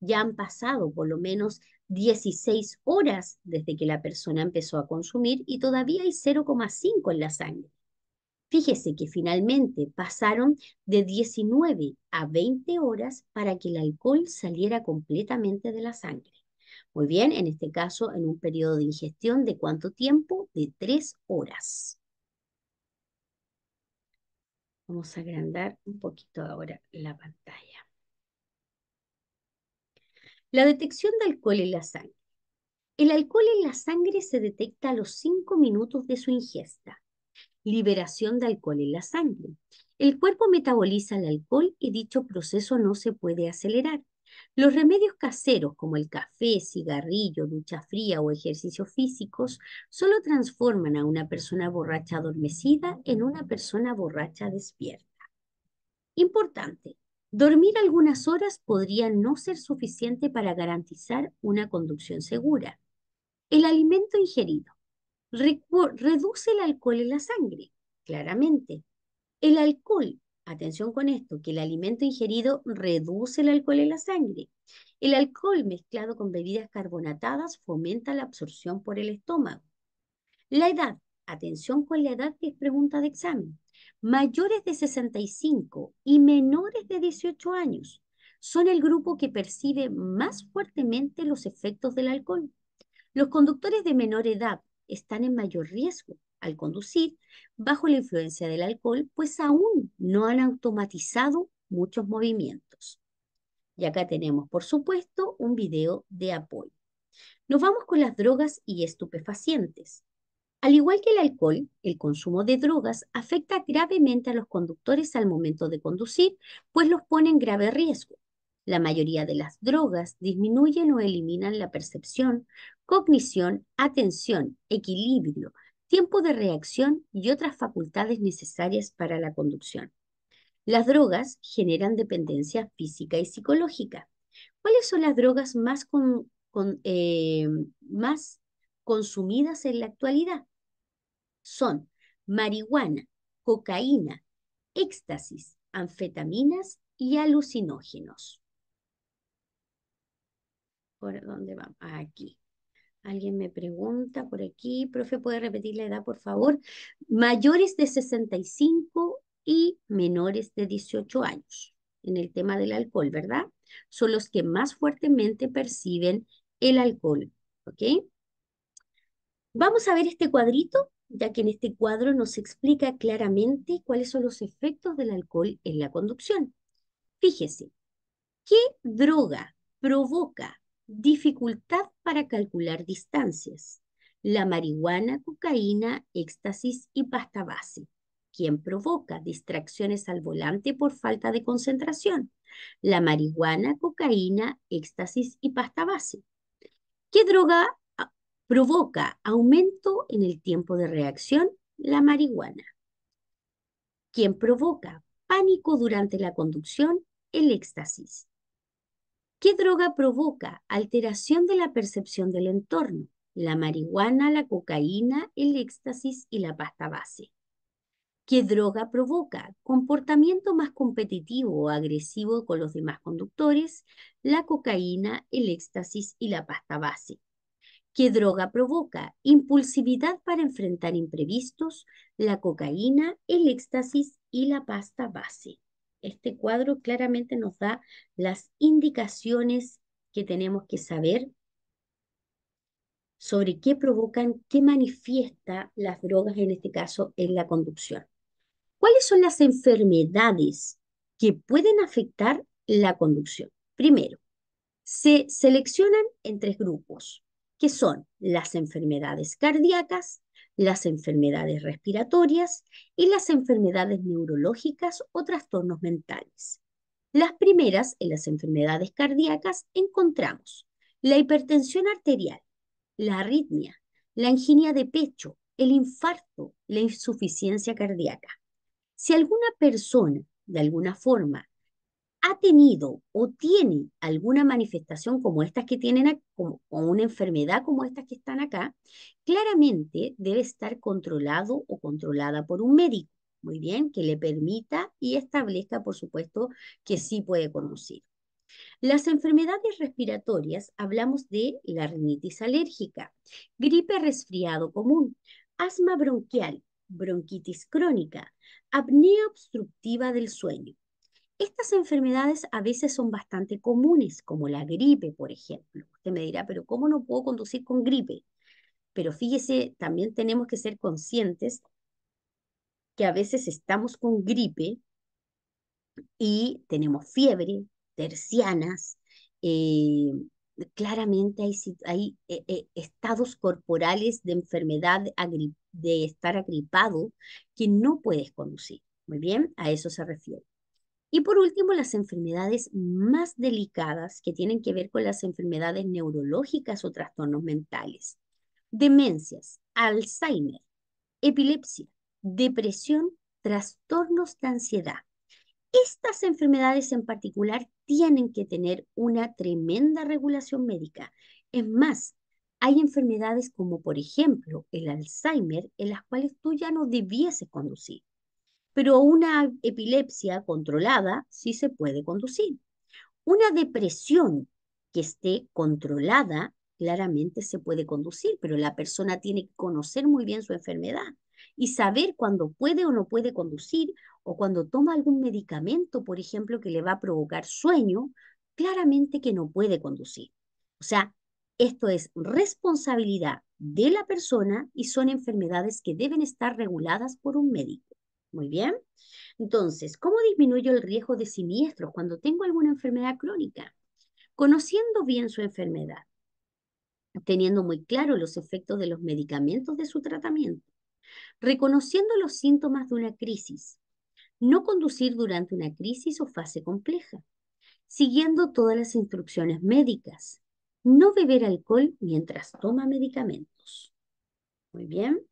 Speaker 1: ya han pasado por lo menos 16 horas desde que la persona empezó a consumir y todavía hay 0,5 en la sangre. Fíjese que finalmente pasaron de 19 a 20 horas para que el alcohol saliera completamente de la sangre. Muy bien, en este caso, en un periodo de ingestión de cuánto tiempo? De 3 horas. Vamos a agrandar un poquito ahora la pantalla. La detección de alcohol en la sangre. El alcohol en la sangre se detecta a los cinco minutos de su ingesta. Liberación de alcohol en la sangre. El cuerpo metaboliza el alcohol y dicho proceso no se puede acelerar. Los remedios caseros como el café, cigarrillo, ducha fría o ejercicios físicos solo transforman a una persona borracha adormecida en una persona borracha despierta. Importante, Dormir algunas horas podría no ser suficiente para garantizar una conducción segura. El alimento ingerido reduce el alcohol en la sangre, claramente. El alcohol, atención con esto, que el alimento ingerido reduce el alcohol en la sangre. El alcohol mezclado con bebidas carbonatadas fomenta la absorción por el estómago. La edad, atención con la edad que es pregunta de examen mayores de 65 y menores de 18 años son el grupo que percibe más fuertemente los efectos del alcohol. Los conductores de menor edad están en mayor riesgo al conducir bajo la influencia del alcohol, pues aún no han automatizado muchos movimientos. Y acá tenemos, por supuesto, un video de apoyo. Nos vamos con las drogas y estupefacientes. Al igual que el alcohol, el consumo de drogas afecta gravemente a los conductores al momento de conducir, pues los pone en grave riesgo. La mayoría de las drogas disminuyen o eliminan la percepción, cognición, atención, equilibrio, tiempo de reacción y otras facultades necesarias para la conducción. Las drogas generan dependencia física y psicológica. ¿Cuáles son las drogas más, con, eh, más consumidas en la actualidad. Son marihuana, cocaína, éxtasis, anfetaminas y alucinógenos. ¿Por dónde vamos? Aquí. Alguien me pregunta por aquí, profe, ¿puede repetir la edad, por favor? Mayores de 65 y menores de 18 años en el tema del alcohol, ¿verdad? Son los que más fuertemente perciben el alcohol, ¿ok? Vamos a ver este cuadrito, ya que en este cuadro nos explica claramente cuáles son los efectos del alcohol en la conducción. Fíjese, ¿qué droga provoca dificultad para calcular distancias? La marihuana, cocaína, éxtasis y pasta base. ¿Quién provoca distracciones al volante por falta de concentración? La marihuana, cocaína, éxtasis y pasta base. ¿Qué droga provoca aumento en el tiempo de reacción la marihuana. ¿Quién provoca pánico durante la conducción? El éxtasis. ¿Qué droga provoca alteración de la percepción del entorno? La marihuana, la cocaína, el éxtasis y la pasta base. ¿Qué droga provoca comportamiento más competitivo o agresivo con los demás conductores? La cocaína, el éxtasis y la pasta base. ¿Qué droga provoca? Impulsividad para enfrentar imprevistos, la cocaína, el éxtasis y la pasta base. Este cuadro claramente nos da las indicaciones que tenemos que saber sobre qué provocan, qué manifiesta las drogas, en este caso en la conducción. ¿Cuáles son las enfermedades que pueden afectar la conducción? Primero, se seleccionan en tres grupos que son las enfermedades cardíacas, las enfermedades respiratorias y las enfermedades neurológicas o trastornos mentales. Las primeras, en las enfermedades cardíacas, encontramos la hipertensión arterial, la arritmia, la angina de pecho, el infarto, la insuficiencia cardíaca. Si alguna persona, de alguna forma, ha tenido o tiene alguna manifestación como estas que tienen, o una enfermedad como estas que están acá, claramente debe estar controlado o controlada por un médico, muy bien, que le permita y establezca, por supuesto, que sí puede conducir. Las enfermedades respiratorias, hablamos de la rinitis alérgica, gripe resfriado común, asma bronquial, bronquitis crónica, apnea obstructiva del sueño, estas enfermedades a veces son bastante comunes, como la gripe, por ejemplo. Usted me dirá, pero ¿cómo no puedo conducir con gripe? Pero fíjese, también tenemos que ser conscientes que a veces estamos con gripe y tenemos fiebre, tercianas, eh, claramente hay, eh, eh, estados corporales de enfermedad, de estar agripado, que no puedes conducir. Muy bien, a eso se refiere. Y por último, las enfermedades más delicadas que tienen que ver con las enfermedades neurológicas o trastornos mentales. Demencias, Alzheimer, epilepsia, depresión, trastornos de ansiedad. Estas enfermedades en particular tienen que tener una tremenda regulación médica. Es más, hay enfermedades como por ejemplo el Alzheimer en las cuales tú ya no debieses conducir pero una epilepsia controlada sí se puede conducir. Una depresión que esté controlada claramente se puede conducir, pero la persona tiene que conocer muy bien su enfermedad y saber cuándo puede o no puede conducir o cuando toma algún medicamento, por ejemplo, que le va a provocar sueño, claramente que no puede conducir. O sea, esto es responsabilidad de la persona y son enfermedades que deben estar reguladas por un médico. Muy bien. Entonces, ¿cómo disminuyo el riesgo de siniestros cuando tengo alguna enfermedad crónica? Conociendo bien su enfermedad, teniendo muy claro los efectos de los medicamentos de su tratamiento, reconociendo los síntomas de una crisis, no conducir durante una crisis o fase compleja, siguiendo todas las instrucciones médicas, no beber alcohol mientras toma medicamentos. Muy bien.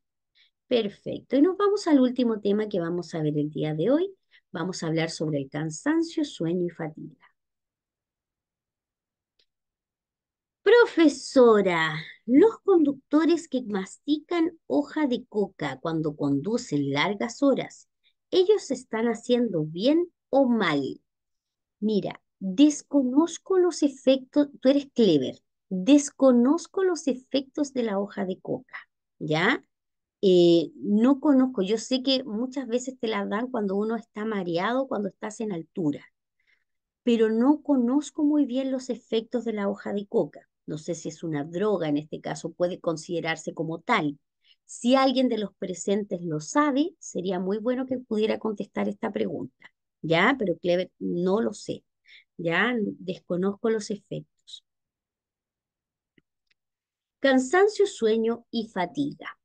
Speaker 1: Perfecto. Y nos vamos al último tema que vamos a ver el día de hoy. Vamos a hablar sobre el cansancio, sueño y fatiga. Profesora, los conductores que mastican hoja de coca cuando conducen largas horas, ¿ellos están haciendo bien o mal? Mira, desconozco los efectos, tú eres clever, desconozco los efectos de la hoja de coca, ¿ya? Eh, no conozco, yo sé que muchas veces te las dan cuando uno está mareado, cuando estás en altura, pero no conozco muy bien los efectos de la hoja de coca. No sé si es una droga, en este caso puede considerarse como tal. Si alguien de los presentes lo sabe, sería muy bueno que pudiera contestar esta pregunta, ¿ya? Pero Clever, no lo sé, ¿ya? Desconozco los efectos. Cansancio, sueño y fatiga.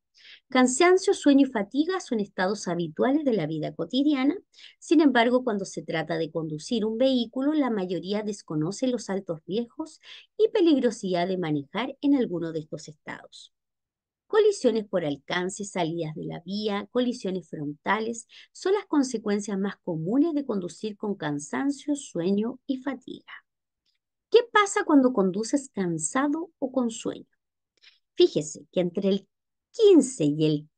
Speaker 1: Cansancio, sueño y fatiga son estados habituales de la vida cotidiana. Sin embargo, cuando se trata de conducir un vehículo, la mayoría desconoce los altos riesgos y peligrosidad de manejar en alguno de estos estados. Colisiones por alcance, salidas de la vía, colisiones frontales son las consecuencias más comunes de conducir con cansancio, sueño y fatiga. ¿Qué pasa cuando conduces cansado o con sueño? Fíjese que entre el 15 y el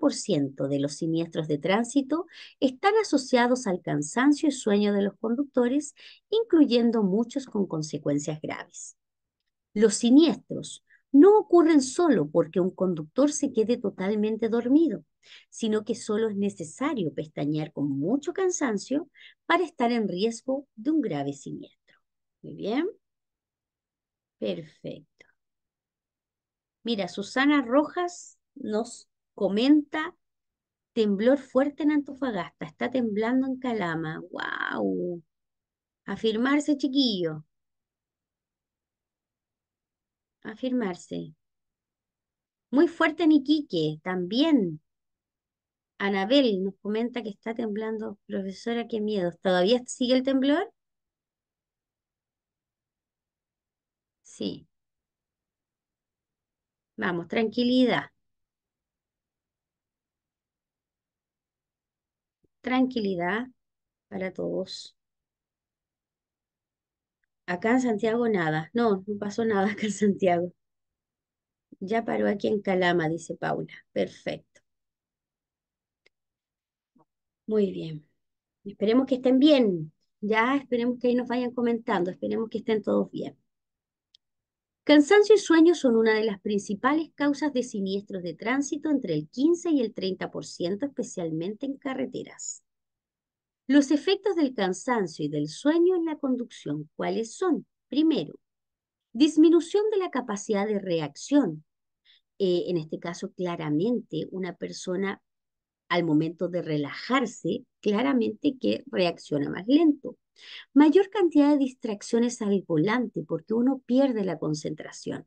Speaker 1: 30% de los siniestros de tránsito están asociados al cansancio y sueño de los conductores, incluyendo muchos con consecuencias graves. Los siniestros no ocurren solo porque un conductor se quede totalmente dormido, sino que solo es necesario pestañear con mucho cansancio para estar en riesgo de un grave siniestro. Muy bien. Perfecto. Mira, Susana Rojas nos comenta temblor fuerte en Antofagasta, está temblando en Calama. ¡Guau! Afirmarse, chiquillo. Afirmarse. Muy fuerte en Iquique, también. Anabel nos comenta que está temblando. Profesora, qué miedo. ¿Todavía sigue el temblor? Sí. Vamos, tranquilidad. Tranquilidad para todos. Acá en Santiago nada. No, no pasó nada acá en Santiago. Ya paró aquí en Calama, dice Paula. Perfecto. Muy bien. Esperemos que estén bien. Ya esperemos que ahí nos vayan comentando. Esperemos que estén todos bien. Cansancio y sueño son una de las principales causas de siniestros de tránsito entre el 15 y el 30%, especialmente en carreteras. Los efectos del cansancio y del sueño en la conducción, ¿cuáles son? Primero, disminución de la capacidad de reacción. Eh, en este caso, claramente, una persona al momento de relajarse, claramente que reacciona más lento. Mayor cantidad de distracciones al volante porque uno pierde la concentración.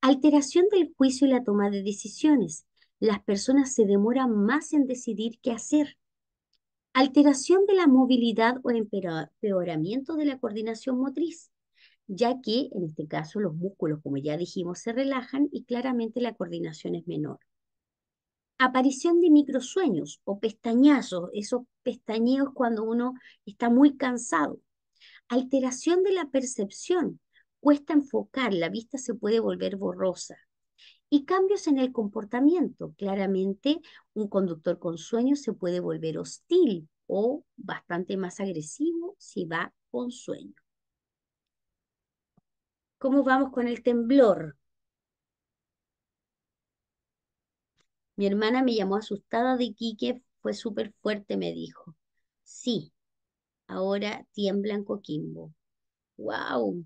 Speaker 1: Alteración del juicio y la toma de decisiones. Las personas se demoran más en decidir qué hacer. Alteración de la movilidad o empeoramiento de la coordinación motriz, ya que en este caso los músculos, como ya dijimos, se relajan y claramente la coordinación es menor aparición de microsueños o pestañazos, esos pestañeos cuando uno está muy cansado, alteración de la percepción, cuesta enfocar, la vista se puede volver borrosa. Y cambios en el comportamiento. Claramente, un conductor con sueño se puede volver hostil o bastante más agresivo si va con sueño. ¿Cómo vamos con el temblor? Mi hermana me llamó asustada de Quique, fue súper fuerte, me dijo. Sí, ahora tiembla en Coquimbo. ¡Wow!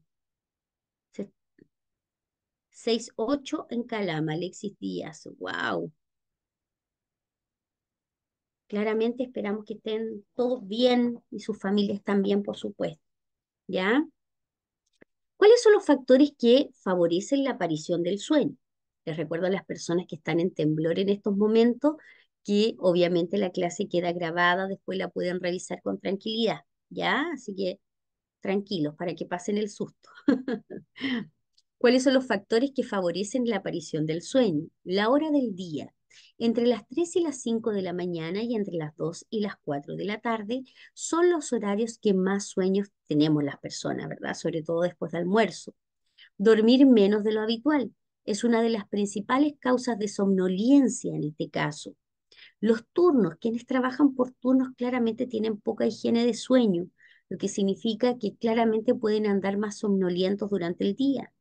Speaker 1: 6-8 en Calama, Alexis Díaz. ¡Wow! Claramente esperamos que estén todos bien y sus familias también, por supuesto. ¿Ya? ¿Cuáles son los factores que favorecen la aparición del sueño? Les recuerdo a las personas que están en temblor en estos momentos que obviamente la clase queda grabada, después la pueden revisar con tranquilidad, ¿ya? Así que tranquilos para que pasen el susto. [laughs] ¿Cuáles son los factores que favorecen la aparición del sueño? La hora del día. Entre las 3 y las 5 de la mañana y entre las 2 y las 4 de la tarde son los horarios que más sueños tenemos las personas, ¿verdad? Sobre todo después de almuerzo. Dormir menos de lo habitual es una de las principales causas de somnolencia en este caso. Los turnos, quienes trabajan por turnos claramente tienen poca higiene de sueño, lo que significa que claramente pueden andar más somnolientos durante el día.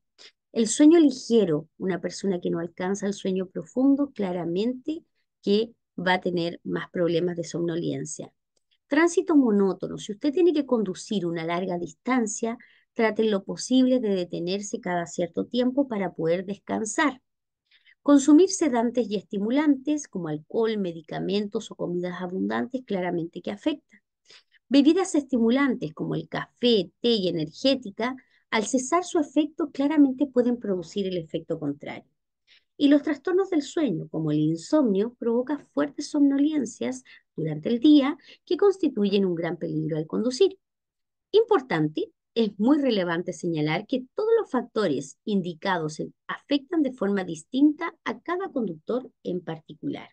Speaker 1: El sueño ligero, una persona que no alcanza el sueño profundo, claramente que va a tener más problemas de somnolencia. Tránsito monótono, si usted tiene que conducir una larga distancia, Traten lo posible de detenerse cada cierto tiempo para poder descansar. Consumir sedantes y estimulantes como alcohol, medicamentos o comidas abundantes claramente que afecta. Bebidas estimulantes como el café, té y energética, al cesar su efecto claramente pueden producir el efecto contrario. Y los trastornos del sueño, como el insomnio, provoca fuertes somnolencias durante el día que constituyen un gran peligro al conducir. Importante es muy relevante señalar que todos los factores indicados afectan de forma distinta a cada conductor en particular.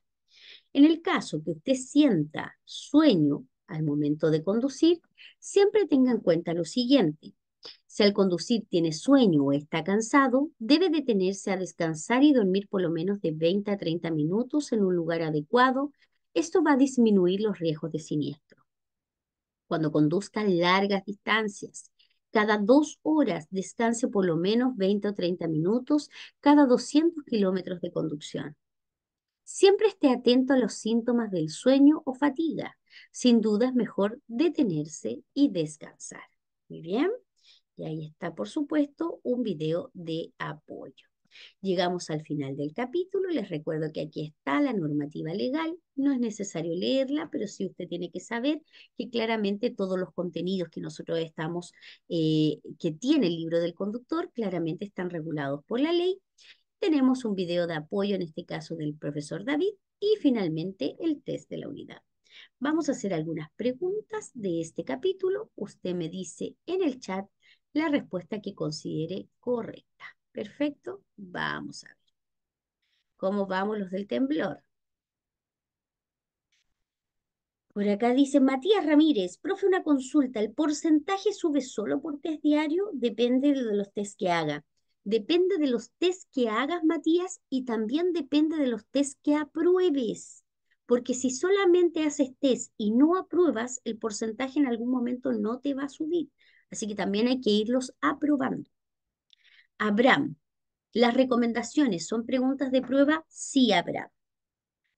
Speaker 1: En el caso que usted sienta sueño al momento de conducir, siempre tenga en cuenta lo siguiente. Si al conducir tiene sueño o está cansado, debe detenerse a descansar y dormir por lo menos de 20 a 30 minutos en un lugar adecuado. Esto va a disminuir los riesgos de siniestro. Cuando conduzca largas distancias, cada dos horas descanse por lo menos 20 o 30 minutos, cada 200 kilómetros de conducción. Siempre esté atento a los síntomas del sueño o fatiga. Sin duda es mejor detenerse y descansar. Muy bien. Y ahí está, por supuesto, un video de apoyo. Llegamos al final del capítulo. Les recuerdo que aquí está la normativa legal. No es necesario leerla, pero sí usted tiene que saber que claramente todos los contenidos que nosotros estamos, eh, que tiene el libro del conductor, claramente están regulados por la ley. Tenemos un video de apoyo, en este caso del profesor David, y finalmente el test de la unidad. Vamos a hacer algunas preguntas de este capítulo. Usted me dice en el chat la respuesta que considere correcta. Perfecto, vamos a ver. ¿Cómo vamos los del temblor? Por acá dice Matías Ramírez, profe, una consulta, ¿el porcentaje sube solo por test diario? Depende de los test que haga. Depende de los test que hagas, Matías, y también depende de los test que apruebes. Porque si solamente haces test y no apruebas, el porcentaje en algún momento no te va a subir. Así que también hay que irlos aprobando. Abraham. Las recomendaciones son preguntas de prueba, sí, Abraham.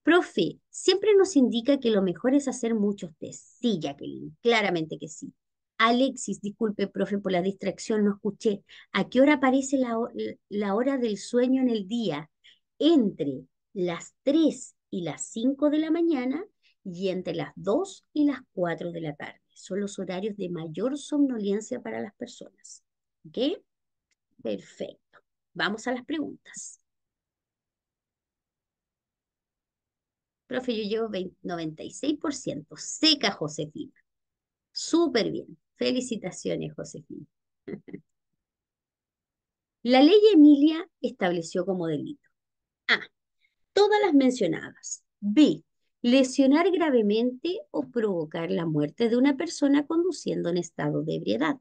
Speaker 1: Profe, siempre nos indica que lo mejor es hacer muchos test. Sí, Jacqueline, claramente que sí. Alexis, disculpe, profe, por la distracción, no escuché. ¿A qué hora aparece la, hora del sueño en el día? Entre las 3 y las 5 de la mañana y entre las 2 y las 4 de la tarde. Son los horarios de mayor somnolencia para las personas. ¿Ok? Perfecto. Vamos a las preguntas. Profe, yo llevo 96%. Seca, Josefina. Súper bien. Felicitaciones, Josefina. [laughs] La ley Emilia estableció como delito A. Todas las mencionadas. B. Lesionar gravemente o provocar la muerte de una persona conduciendo en estado de ebriedad.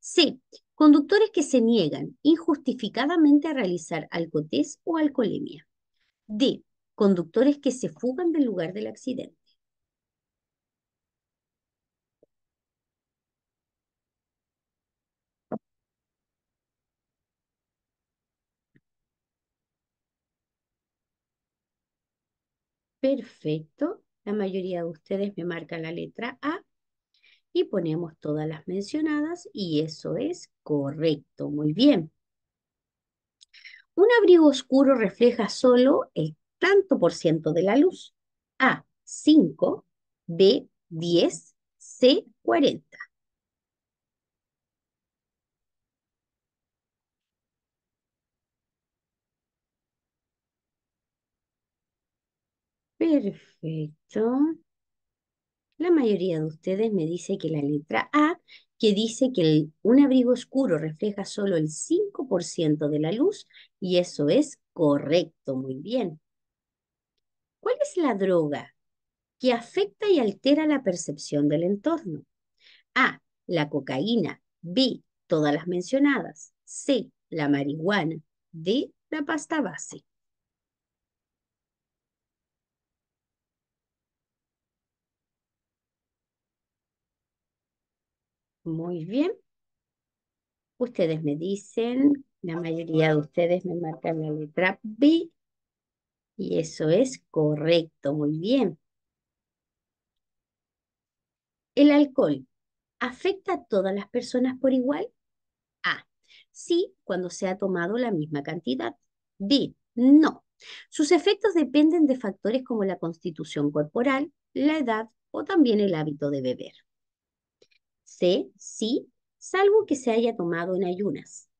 Speaker 1: C. Conductores que se niegan injustificadamente a realizar alcotés o alcoholemia. D. Conductores que se fugan del lugar del accidente. Perfecto. La mayoría de ustedes me marca la letra A y ponemos todas las mencionadas y eso es correcto. Muy bien. Un abrigo oscuro refleja solo el tanto por ciento de la luz. A, 5, B, 10, C, 40. Perfecto la mayoría de ustedes me dice que la letra A, que dice que un abrigo oscuro refleja solo el 5% de la luz, y eso es correcto, muy bien. ¿Cuál es la droga que afecta y altera la percepción del entorno? A, la cocaína, B, todas las mencionadas, C, la marihuana, D, la pasta base. Muy bien. Ustedes me dicen, la mayoría de ustedes me marcan la letra B. Y eso es correcto, muy bien. ¿El alcohol afecta a todas las personas por igual? A. Sí, cuando se ha tomado la misma cantidad. B. No. Sus efectos dependen de factores como la constitución corporal, la edad o también el hábito de beber. C, sí, salvo que se haya tomado en ayunas.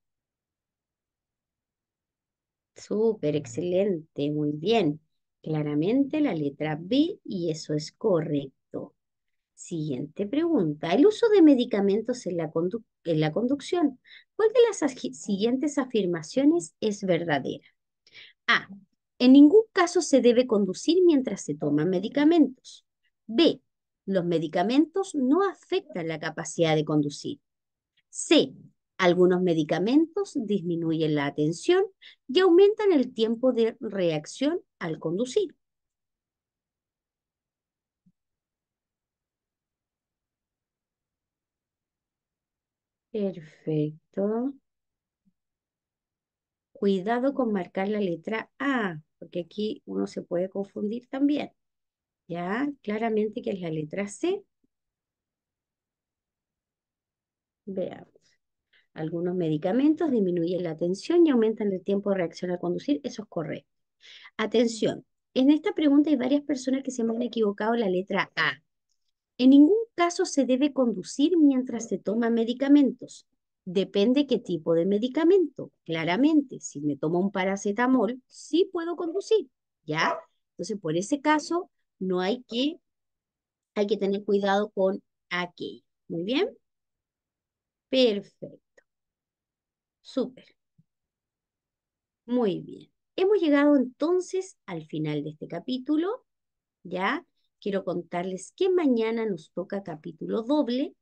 Speaker 1: Súper, excelente, muy bien. Claramente la letra B y eso es correcto. Siguiente pregunta. El uso de medicamentos en la, en la conducción. ¿Cuál de las siguientes afirmaciones es verdadera? A. En ningún caso se debe conducir mientras se toman medicamentos. B los medicamentos no afectan la capacidad de conducir. C. Algunos medicamentos disminuyen la atención y aumentan el tiempo de reacción al conducir. Perfecto. Cuidado con marcar la letra A, porque aquí uno se puede confundir también. ¿Ya? Claramente que es la letra C. Veamos. Algunos medicamentos disminuyen la tensión y aumentan el tiempo de reacción al conducir. Eso es correcto. Atención. En esta pregunta hay varias personas que se me han equivocado la letra A. En ningún caso se debe conducir mientras se toma medicamentos. Depende qué tipo de medicamento. Claramente, si me tomo un paracetamol, sí puedo conducir, ¿ya? Entonces, por ese caso, no hay que, hay que tener cuidado con aquí Muy bien. Perfecto. Súper. Muy bien. Hemos llegado entonces al final de este capítulo. Ya quiero contarles que mañana nos toca capítulo doble.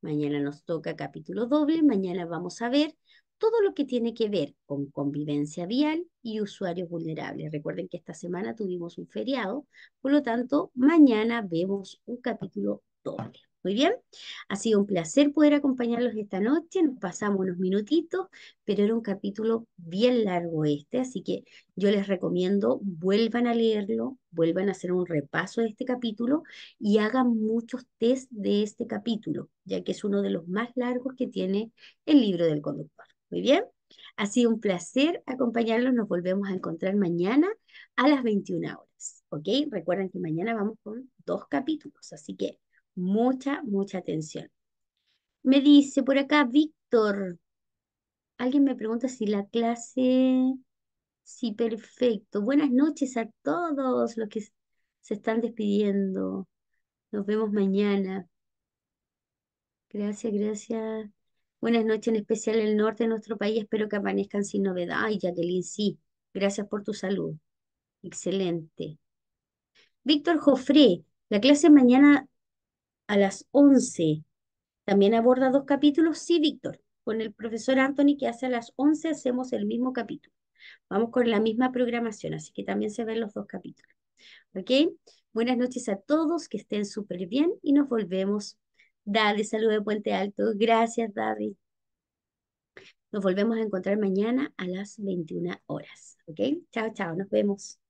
Speaker 1: Mañana nos toca capítulo doble. Mañana vamos a ver todo lo que tiene que ver con convivencia vial y usuarios vulnerables. Recuerden que esta semana tuvimos un feriado, por lo tanto, mañana vemos un capítulo doble. Muy bien, ha sido un placer poder acompañarlos esta noche, nos pasamos unos minutitos, pero era un capítulo bien largo este, así que yo les recomiendo vuelvan a leerlo, vuelvan a hacer un repaso de este capítulo y hagan muchos test de este capítulo, ya que es uno de los más largos que tiene el libro del conductor. Muy bien. Ha sido un placer acompañarlos. Nos volvemos a encontrar mañana a las 21 horas. ¿Ok? Recuerden que mañana vamos con dos capítulos, así que mucha, mucha atención. Me dice por acá Víctor. Alguien me pregunta si la clase. Sí, perfecto. Buenas noches a todos los que se están despidiendo. Nos vemos mañana. Gracias, gracias. Buenas noches, en especial el norte de nuestro país. Espero que amanezcan sin novedad. Ay, Jacqueline, sí. Gracias por tu salud. Excelente. Víctor Jofré, la clase mañana a las 11. ¿También aborda dos capítulos? Sí, Víctor. Con el profesor Anthony que hace a las 11 hacemos el mismo capítulo. Vamos con la misma programación, así que también se ven los dos capítulos. ¿Ok? Buenas noches a todos, que estén súper bien y nos volvemos Daddy, saludos de Puente Alto. Gracias, Daddy. Nos volvemos a encontrar mañana a las 21 horas. ¿Ok? Chao, chao. Nos vemos.